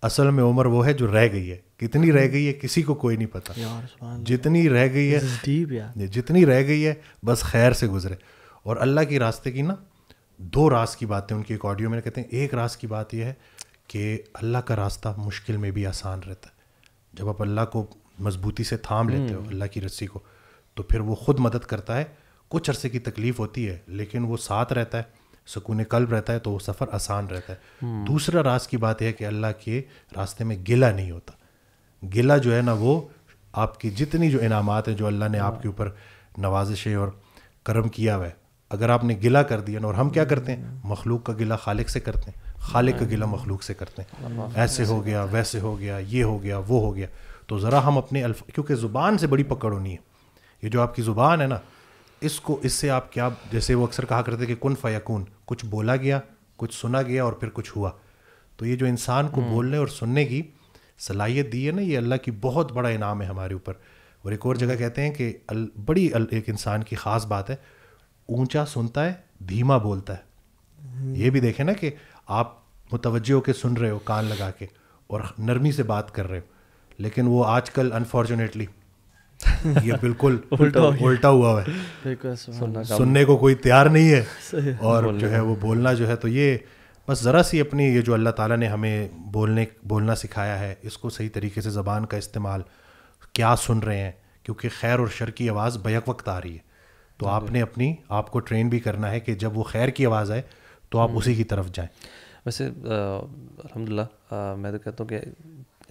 असल में उम्र वो है जो रह गई है कितनी रह गई है किसी को कोई नहीं पता जितनी रह गई है जितनी रह गई है बस खैर से गुजरे और अल्लाह के रास्ते की ना दो रास की बातें उनकी एक ऑडियो में कहते हैं एक रास की बात यह है कि अल्लाह का रास्ता मुश्किल में भी आसान रहता है जब आप अल्लाह को मजबूती से थाम लेते हो हम्म। अल्लाह की रस्सी को तो फिर वो खुद मदद करता है कुछ अरसे की तकलीफ होती है लेकिन वो साथ रहता है सुकून कल्ब रहता है तो वो सफ़र आसान रहता है हम्म। दूसरा रास की बात यह है कि अल्लाह के रास्ते में गिला नहीं होता गिला जो है ना वो आपकी जितनी जो इनाम हैं जो अल्लाह ने आपके ऊपर नवाजिशें और करम किया हुआ है अगर आपने गिला कर दिया ना और हम क्या हम्म। करते हैं मखलूक का गिला खालिक से करते हैं खालिक का गिला हम्म। मखलूक से करते हैं ऐसे हो गया वैसे हो गया ये हो गया वो हो गया तो ज़रा हम अपने क्योंकि ज़ुबान से बड़ी पकड़ होनी है ये जो आपकी ज़ुबान है ना इसको इससे आप क्या जैसे वो अक्सर कहा करते कि कन फ़याकुन कुछ बोला गया कुछ सुना गया और फिर कुछ हुआ तो ये जो इंसान को हम्म। बोलने और सुनने की सलाहियत दी है ना ये अल्लाह की बहुत बड़ा इनाम है हमारे ऊपर और एक और जगह कहते हैं कि अल, बड़ी अल, एक इंसान की ख़ास बात है ऊंचा सुनता है धीमा बोलता है हम्म। ये भी देखें ना कि आप मुतवजह होकर सुन रहे हो कान लगा के और नरमी से बात कर रहे हो लेकिन वो आजकल अनफॉर्चुनेटली ये बिल्कुल उल्टा उल्टा हुआ है सुनने को कोई तैयार नहीं है और जो है वो बोलना जो है तो ये बस ज़रा सी अपनी ये जो अल्लाह ताला ने हमें बोलने बोलना सिखाया है इसको सही तरीके से ज़बान का इस्तेमाल क्या सुन रहे हैं क्योंकि खैर और शर की आवाज़ बैक वक्त आ रही है तो आपने अपनी आपको ट्रेन भी करना है कि जब वो खैर की आवाज़ आए तो आप हम्म। उसी की तरफ जाएं वैसे अलहमदिल्ला मैं तो कहता हूँ कि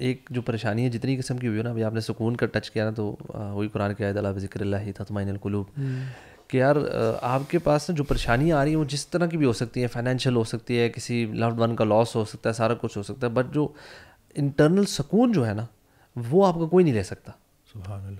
एक जो परेशानी है जितनी किस्म की हुई हो ना अभी आपने सुकून का टच किया ना तो वही कुरान के आयद अला जिक्र ही हम्म। कि यार आपके पास ना जो परेशानियाँ आ रही हैं वो जिस तरह की भी हो सकती है फाइनेंशियल हो सकती है किसी लव्ड वन का लॉस हो सकता है सारा कुछ हो सकता है बट जो इंटरनल सुकून जो है ना वो आपका कोई नहीं ले सकता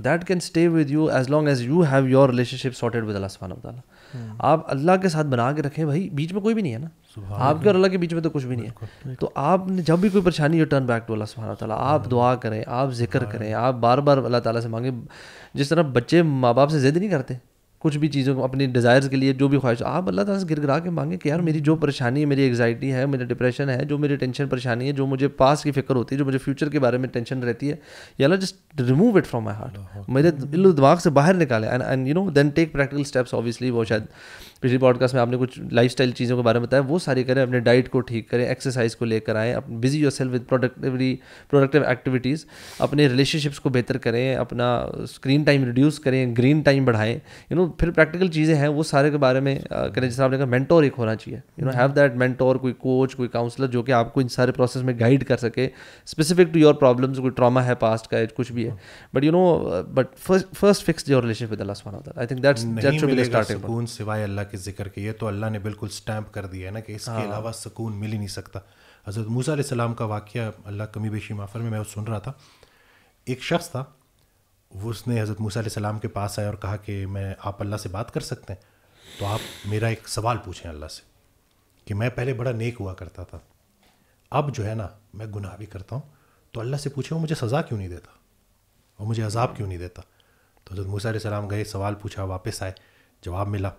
that can stay with you as long as you have your relationship sorted with Allah सुबहाना हम्म। आप अल्लाह के साथ बना के रखें भाई बीच में कोई भी नहीं है ना आपके और अल्लाह के बीच में तो कुछ भी नहीं है तो आपने जब भी कोई परेशानी हो टर्न बैक टू अल्लाह सुबहाना तला आप हाँ। दुआ करें आप जिक्र हाँ। करें आप बार बार अल्लाह ताला से मांगे जिस तरह बच्चे माँ बाप से ज़िद नहीं करते कुछ भी चीज़ों को अपनी डिज़ायर्स के लिए जो भी ख्वाहिश आप अल्लाह ताला से गिर गिरा के मांगे कि यार मेरी जो परेशानी है मेरी एग्जाइटी है मेरा डिप्रेशन है जो मेरी टेंशन परेशानी है जो मुझे पास की फिक्र होती है जो मुझे फ्यूचर के बारे में टेंशन रहती है या Allah just remove it from my heart मेरे दिमाग से बाहर निकाले and and you know then take practical steps obviously वो शायद पिछले पॉडकास्ट में आपने कुछ लाइफ चीज़ों के बारे में बताया वो सारी करें अपने डाइट को ठीक करें एक्सरसाइज को लेकर आएँ busy yourself with productively productive activities अपने रिलेशनशिप्स को बेहतर करें अपना स्क्रीन टाइम रिड्यूस करें ग्रीन टाइम बढ़ाएं यू नो फिर प्रैक्टिकल चीज़ें हैं वो सारे के बारे में करें जैसे आपने कहा मैंटोर एक होना चाहिए you know have that mentor कोई कोच कोई काउंसलर जो कि आपको इन सारे प्रोसेस में गाइड कर सके स्पेसिफिक टू योर प्रॉब्लम्स कोई ट्रामा है पास्ट का कुछ भी है but you know but first fix your relationship with Allah सुभान I think that's that should be the starting सिवाय अल्लाह के जिक्र की तो अल्लाह ने बिल्कुल स्टैम्प कर दिया है ना कि इसके हाँ। अलावा सुकून मिल ही नहीं सकता हज़रत मूसा सलाम का वाक्य अल्लाह कमी बेशी माफर में मैं सुन रहा था एक शख्स था वो उसने हज़रत मूसा सलाम के पास आया और कहा कि मैं आप अल्लाह से बात कर सकते हैं तो आप मेरा एक सवाल पूछें अल्लाह से कि मैं पहले बड़ा नेक हुआ करता था अब जो है ना मैं गुनाह भी करता हूँ तो अल्लाह से पूछे वो मुझे सज़ा क्यों नहीं देता और मुझे अजाब क्यों नहीं देता तो हजरत मूसा सलाम गए सवाल पूछा वापस आए जवाब मिला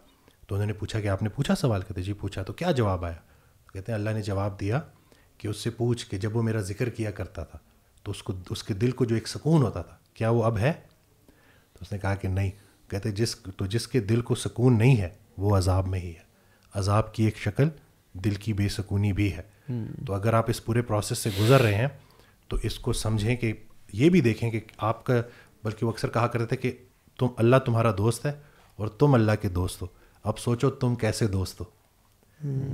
तो उन्होंने पूछा कि आपने पूछा सवाल कहते जी पूछा तो क्या जवाब आया तो कहते हैं अल्लाह ने जवाब दिया कि उससे पूछ के जब वो मेरा जिक्र किया करता था तो उसको उसके दिल को जो एक सुकून होता था क्या वो अब है तो उसने कहा कि नहीं कहते जिस तो जिसके दिल को सुकून नहीं है वो अजाब में ही है अजाब की एक शक्ल दिल की बेसकूनी भी है हम्म। तो अगर आप इस पूरे प्रोसेस से गुजर रहे हैं तो इसको समझें कि ये भी देखें कि आपका बल्कि वो अक्सर कहा करते थे कि तुम अल्लाह तुम्हारा दोस्त है और तुम अल्लाह के दोस्त हो अब सोचो तुम कैसे दोस्त हो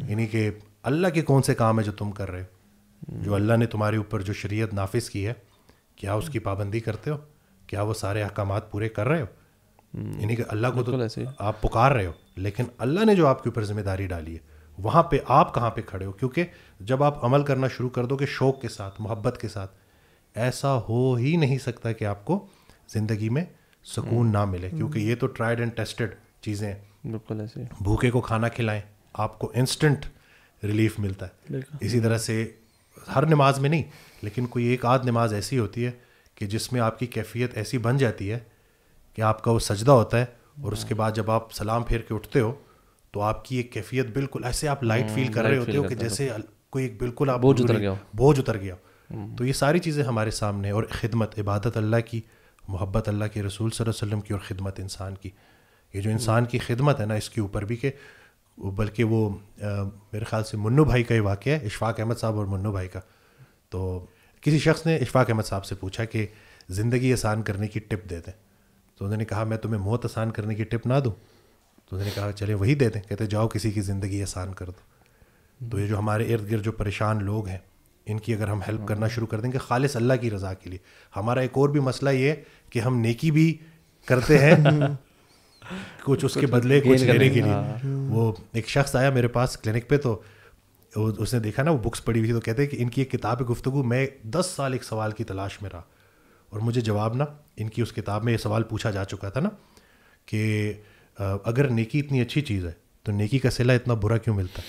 यानी कि अल्लाह के कौन से काम है जो तुम कर रहे हो जो अल्लाह ने तुम्हारे ऊपर जो शरीयत नाफिज की है क्या उसकी पाबंदी करते हो क्या वो सारे अहकाम पूरे कर रहे हो यानी कि अल्लाह को तो आप पुकार रहे हो लेकिन अल्लाह ने जो आपके ऊपर जिम्मेदारी डाली है वहाँ पे आप कहाँ पे खड़े हो क्योंकि जब आप अमल करना शुरू कर दोगे शौक के साथ मोहब्बत के साथ ऐसा हो ही नहीं सकता कि आपको ज़िंदगी में सुकून ना मिले क्योंकि ये तो ट्राइड एंड टेस्टेड चीज़ें हैं बिल्कुल ऐसे भूखे को खाना खिलाएं आपको इंस्टेंट रिलीफ मिलता है इसी तरह से हर नमाज में नहीं लेकिन कोई एक आध नमाज ऐसी होती है कि जिसमें आपकी कैफियत ऐसी बन जाती है कि आपका वो सजदा होता है और उसके बाद जब आप सलाम फेर के उठते हो तो आपकी एक कैफियत बिल्कुल ऐसे आप लाइट फील हम्म, कर रहे होते हो कि जैसे कोई एक बिल्कुल आप बोझ उतर गया बोझ उतर गया हम्म। तो ये सारी चीज़ें हमारे सामने और खिदमत इबादत अल्लाह की मोहब्बत अल्लाह के रसूल सल्लल्लाहु अलैहि वसल्लम की और खिदमत इंसान की ये जो इंसान की खिदमत है ना इसके ऊपर भी कि बल्कि वो आ, मेरे ख्याल से मुन्नू भाई का ही वाक्य है इशफाक अहमद साहब और मुन्नू भाई का तो किसी शख्स ने इशफाक अहमद साहब से पूछा कि ज़िंदगी आसान करने की टिप दे दें तो उन्होंने कहा मैं तुम्हें मौत आसान करने की टिप ना दूँ तो उन्होंने कहा चले वही दे दें कहते जाओ किसी की ज़िंदगी आसान कर दो तो ये जो हमारे इर्द गिर्द जो परेशान लोग हैं इनकी अगर हम हेल्प करना शुरू कर देंगे खालिस अल्लाह की रज़ा के लिए हमारा एक और भी मसला ये कि हम नेकी भी करते हैं कुछ उसके बदले कुछ लेने के लिए हाँ। वो एक शख्स आया मेरे पास क्लिनिक पे तो उसने देखा ना वो बुक्स पढ़ी हुई थी तो कहते हैं कि इनकी एक किताब है गुफ्तु मैं दस साल एक सवाल की तलाश में रहा और मुझे जवाब ना इनकी उस किताब में ये सवाल पूछा जा चुका था ना कि अगर नेकी इतनी अच्छी चीज़ है तो नेकी का सिला इतना बुरा क्यों मिलता है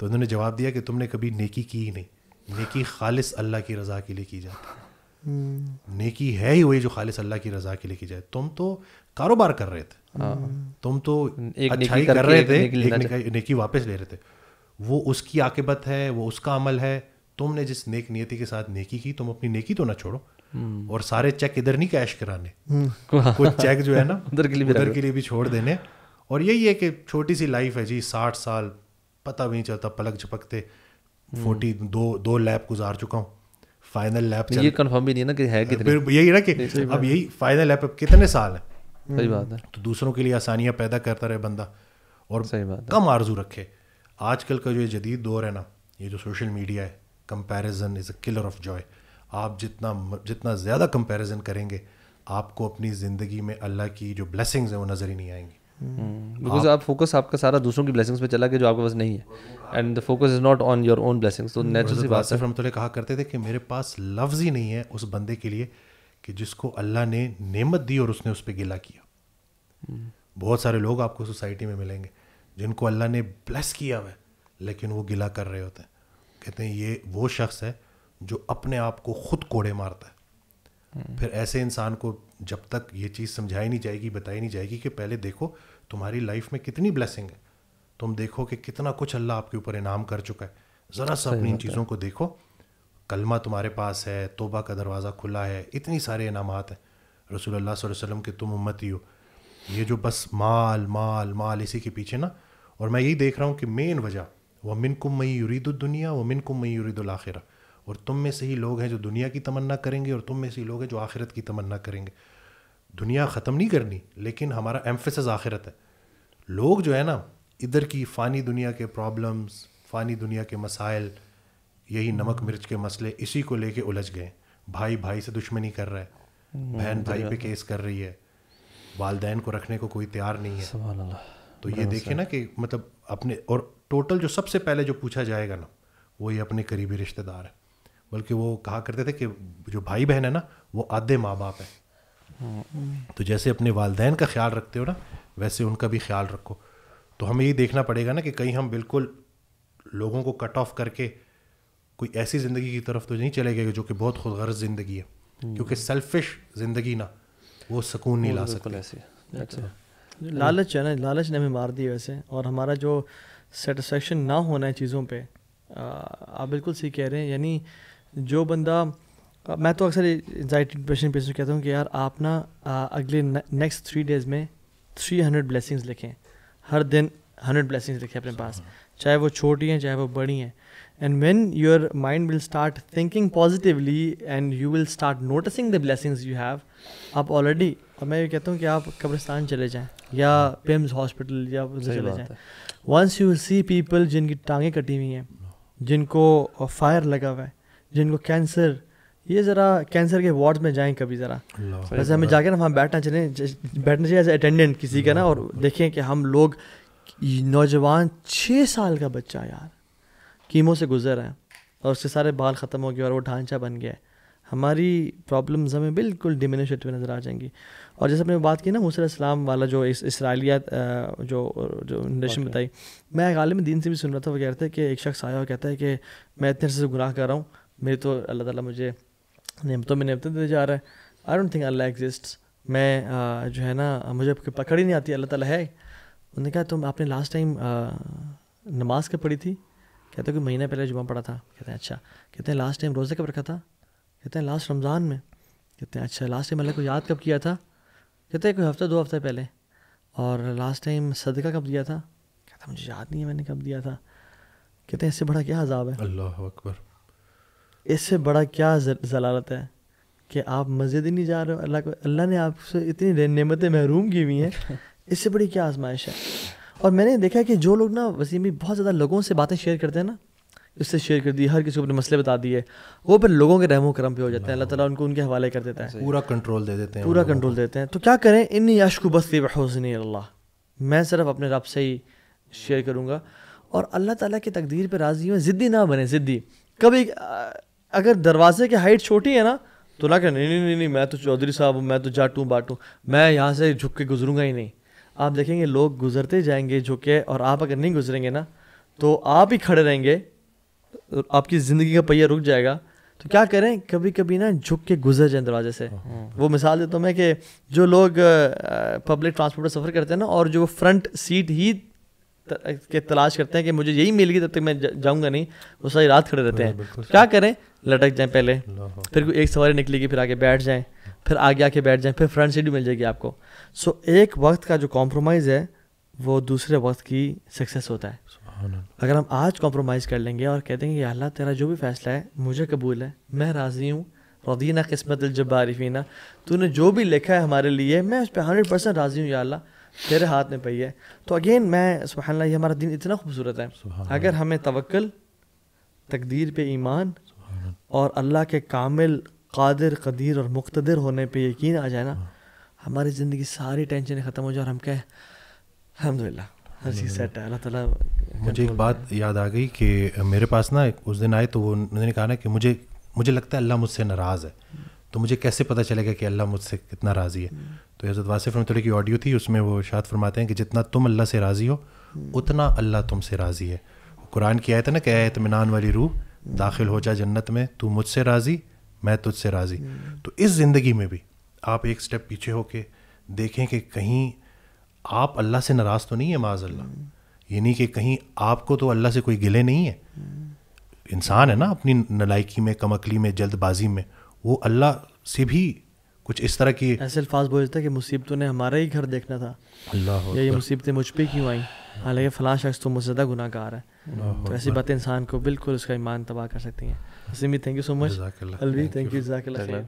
तो उन्होंने जवाब दिया कि तुमने कभी नेकी की ही नहीं नेकी खालिस अल्लाह की रज़ा के लिए की जाती हम्म। नेकी है ही वही जो खालिस अल्लाह की रजा के लिए की जाए तुम तो कारोबार कर रहे थे हाँ। तुम तो एक अच्छाई कर रहे थे नेकी, वापस ले रहे थे वो उसकी आकेबत है वो उसका अमल है तुमने जिस नेक नियति के साथ नेकी की तुम अपनी नेकी तो ना छोड़ो हम्म। और सारे चेक इधर नहीं कैश कराने हम्म। कुछ चेक जो है ना उधर के लिए भी उधर के लिए भी छोड़ देने और यही है कि छोटी सी लाइफ है जी साठ साल पता भी नहीं चलता पलक झपकते फोर्टी दो दो लैब गुजार चुका हूँ फाइनल लैप ये कंफर्म भी नहीं ना कि है कितने यही ना कि अब यही फाइनल लैप कितने साल है सही बात है तो दूसरों के लिए आसानियां पैदा करता रहे बंदा और सही बात कम आरजू रखे आजकल का जो ये जदीद दौर है ना ये जो सोशल मीडिया है comparison is a killer of joy आप जितना जितना ज़्यादा कंपैरिजन करेंगे आपको अपनी ज़िंदगी में अल्लाह की जो ब्लेसिंग्स हैं वो नज़र ही नहीं आएंगी बिकॉज हम्म। आप फोकस आपका सारा दूसरों की ब्लेसिंग्स पे चला गया जो आपके पास नहीं है and the focus is not on your own blessings तो नेचुरल सी बात है हम तो कहा करते थे कि मेरे पास लफ्ज़ ही नहीं है उस बंदे के लिए कि जिसको अल्लाह ने नेमत दी और उसने उस पर गिला किया हम्म। बहुत सारे लोग आपको सोसाइटी में मिलेंगे जिनको अल्लाह ने ब्लेस किया हुआ लेकिन वो गिला कर रहे होते हैं कहते हैं ये वो शख्स है जो अपने आप को खुद कोड़े मारता है हम्म। फिर ऐसे इंसान को जब तक ये चीज़ समझाई नहीं जाएगी बताई नहीं जाएगी कि पहले देखो तुम्हारी लाइफ में कितनी ब्लेसिंग है तुम देखो कि कितना कुछ अल्लाह आपके ऊपर इनाम कर चुका है ज़रा सा अपनी इन चीज़ों को देखो कलमा तुम्हारे पास है तोबा का दरवाज़ा खुला है इतनी सारे इनामत हैं रसूल वसल्लम के तुम उम्मती हो ये जो बस माल माल माल इसी के पीछे ना और मैं यही देख रहा हूँ कि मेन वजह वह मिन कुम मई दुनिया व मिन कुम मई आखिर और तुम में से ही लोग हैं जो दुनिया की तमन्ना करेंगे और तुम में से ही लोग हैं जो आखिरत की तमन्ना करेंगे दुनिया ख़त्म नहीं करनी लेकिन हमारा एम्फेसिस आखिरत है लोग जो है ना इधर की फ़ानी दुनिया के प्रॉब्लम्स फ़ानी दुनिया के मसाइल यही नमक मिर्च के मसले इसी को लेके उलझ गए भाई भाई से दुश्मनी कर रहा है हम्म, बहन भाई पे केस कर रही है वालदेन को रखने को कोई तैयार नहीं है तो ये देखे ना कि मतलब अपने और टोटल जो सबसे पहले जो पूछा जाएगा ना वो ये अपने करीबी रिश्तेदार है बल्कि वो कहा करते थे कि जो भाई बहन है ना वो आधे माँ बाप है हम्म। तो जैसे अपने वालदेन का ख्याल रखते हो ना वैसे उनका भी ख्याल रखो तो हमें ये देखना पड़ेगा ना कि कहीं हम बिल्कुल लोगों को कट ऑफ करके कोई ऐसी ज़िंदगी की तरफ तो नहीं चले गए जो कि बहुत खुद गर्ज ज़िंदगी है हम्म। क्योंकि सेल्फिश ज़िंदगी ना वो सुकून नहीं ला सकते ऐसे अच्छा। लालच है ना लालच ने हमें मार दिया वैसे और हमारा जो सेटिसफेक्शन ना होना है चीज़ों पे आप बिल्कुल सही कह रहे हैं यानी जो बंदा मैं तो अक्सर एनजाइटी डिप्रेशन पेशेंट कहता हूँ कि यार आप ना अगले नेक्स्ट थ्री डेज़ में थ्री हंड्रेड ब्लेसिंग्स लिखें हर दिन हंड्रेड ब्लेसिंग्स लिखें अपने पास चाहे वो छोटी हैं चाहे वो बड़ी हैं and when your mind will start thinking positively and you will start noticing the blessings you have आप ऑलरेडी और मैं ये कहता हूँ कि आप कब्रिस्तान चले जाएँ या पिम्स हाँ। हॉस्पिटल या उधर चले जाएँ वंस यू सी पीपल जिनकी टांगें कटी हुई हैं जिनको फायर लगा हुआ है जिनको कैंसर ये ज़रा कैंसर के वार्ड में जाएं कभी ज़रा वैसे हमें जाके ना वहाँ बैठना चले बैठना चाहिए एज अटेंडेंट किसी का ना और देखें कि हम लोग नौजवान छः साल का बच्चा यार कीमो से गुजर रहा है और उसके सारे बाल ख़त्म हो गए और वो ढांचा बन गया है हमारी प्रॉब्लम्स हमें बिल्कुल डिमिनिश होते हुए नज़र आ जाएंगी और जैसे आपने बात की ना मूसा इस्लाम वाला जो इस इसराइलियत जो जो नशन बताई मैं गालिब दीन से भी सुन रहा था वो कह रहे थे कि एक शख्स आया और कहता है कि मैं इतने से गुनाह कर रहा हूँ मेरी तो अल्लाह ताला मुझे नियमतों में दे जा रहा है I don't think Allah exist मैं आ, जो है ना मुझे पकड़ ही नहीं आती अल्लाह ताला है उन्होंने कहा तुम आपने लास्ट टाइम नमाज कब पढ़ी थी कहते हैं कि महीना पहले जुमा पढ़ा था कहते हैं अच्छा कहते हैं लास्ट टाइम रोज़े कब रखा था कहते हैं लास्ट रमज़ान में कहते हैं अच्छा लास्ट टाइम अल्लाह को याद कब किया था कहते हैं कोई हफ्ता दो हफ्ते पहले और लास्ट टाइम सदका कब दिया था कहता मुझे याद नहीं है मैंने कब दिया था कहते हैं इससे बड़ा क्या अजाब है अल्लाह अकबर इससे बड़ा क्या जलालत है कि आप मस्जिद ही नहीं जा रहे हो अल्लाह को अल्लाह ने आपसे इतनी नेमतें महरूम की हुई हैं इससे बड़ी क्या आजमाइश है और मैंने देखा कि जो लोग ना वसीम भी बहुत ज़्यादा लोगों से बातें शेयर करते हैं ना उससे शेयर कर दी हर किसी को अपने मसले बता दिए वो फिर लोगों के रहमो करम पे हो जाते हैं अल्लाह ताला उनको उनके हवाले कर देता है पूरा कंट्रोल दे देते हैं पूरा कंट्रोल देते हैं तो क्या करें इन यशकु बस हसन अल्लाह मैं सिर्फ अपने रब से ही शेयर करूँगा और अल्लाह ताला की तकदीर पर राज़ी हुए ज़िद्दी ना बने ज़िद्दी कभी अगर दरवाजे की हाइट छोटी है ना तो ना कहें नहीं नहीं नहीं नहीं मैं तो चौधरी साहब हूँ मैं तो जाटूँ बाटूँ मैं यहाँ से झुक के गुजरूँगा ही नहीं आप देखेंगे लोग गुजरते जाएंगे झुक के और आप अगर नहीं गुजरेंगे ना तो आप ही खड़े रहेंगे आपकी ज़िंदगी का पहिया रुक जाएगा तो क्या करें कभी कभी ना झुक के गुजर जाए दरवाजे से वो मिसाल देता हूँ मैं कि जो लोग पब्लिक ट्रांसपोर्ट पर सफ़र करते हैं ना और जो फ्रंट सीट ही के तलाश करते हैं कि मुझे यही मिलेगी तब तक मैं जाऊँगा नहीं वो सारी रात खड़े रहते हैं क्या करें लटक जाएं पहले फिर एक सवारी निकलेगी फिर आगे बैठ जाएं फिर आगे आके बैठ जाएं फिर फ्रंट सीट भी मिल जाएगी आपको सो so, एक वक्त का जो कॉम्प्रोमाइज़ है वो दूसरे वक्त की सक्सेस होता है अगर हम आज कॉम्प्रोमाइज़ कर लेंगे और कह देंगे अल्लाह तेरा जो भी फैसला है मुझे कबूल है मैं राज़ी हूँ रदीना किस्मत जब्बारिफीना तूने जो भी लिखा है हमारे लिए मैं उस पर हंड्रेड परसेंट राज़ी हूँ या अल्लाह तेरे हाथ में पही है तो अगेन मैं सुबह ये हमारा दिन इतना खूबसूरत है अगर हमें तवक्ल तकदीर पे ईमान और अल्लाह के कामिल कादिर कदीर और मुख्तर होने पे यकीन आ जाए ना हमारी ज़िंदगी सारी टेंशन ख़त्म हो जाए और हम कहें अलहमदिल्ला हर चीज़ सेट है अल्लाह ताला मुझे एक बात याद आ गई कि मेरे पास ना उस दिन आए तो वो उन्होंने कहा ना कि मुझे मुझे लगता है अल्लाह मुझसे नाराज़ है तो मुझे कैसे पता चलेगा कि अल्लाह मुझसे कितना राज़ी है तो हज़रत वासिफ रमतुल्ला की ऑडियो थी उसमें वो शाद फरमाते हैं कि जितना तुम अल्लाह से राज़ी हो उतना अल्लाह तुमसे राज़ी है कुरान की आयत है ना क्या इतमान वाली रूह दाखिल हो जा जन्नत में तू मुझसे राज़ी मैं तुझसे राज़ी हम्म। तो इस ज़िंदगी में भी आप एक स्टेप पीछे होके देखें कि कहीं आप अल्लाह से नाराज़ तो नहीं है माज अल्लाह हम्म। यानी कि कहीं आपको तो अल्लाह से कोई गिले नहीं है हम्म। इंसान है ना अपनी नलायकी में कमकली में जल्दबाजी में वो अल्लाह से भी कुछ इस तरह की ऐसे अल्फाज बोलता कि मुसीबतों ने हमारा ही घर देखना था अल्लाह या ये मुसीबतें मुझ पर क्यों आई हालांकि फ़लाँ शख्स तो मुझसे ज़्यादा गुनाकार है तो ऐसी बातें इंसान को बिल्कुल उसका ईमान तबाह कर सकती हैं thank you so much Alvi thank you जजाक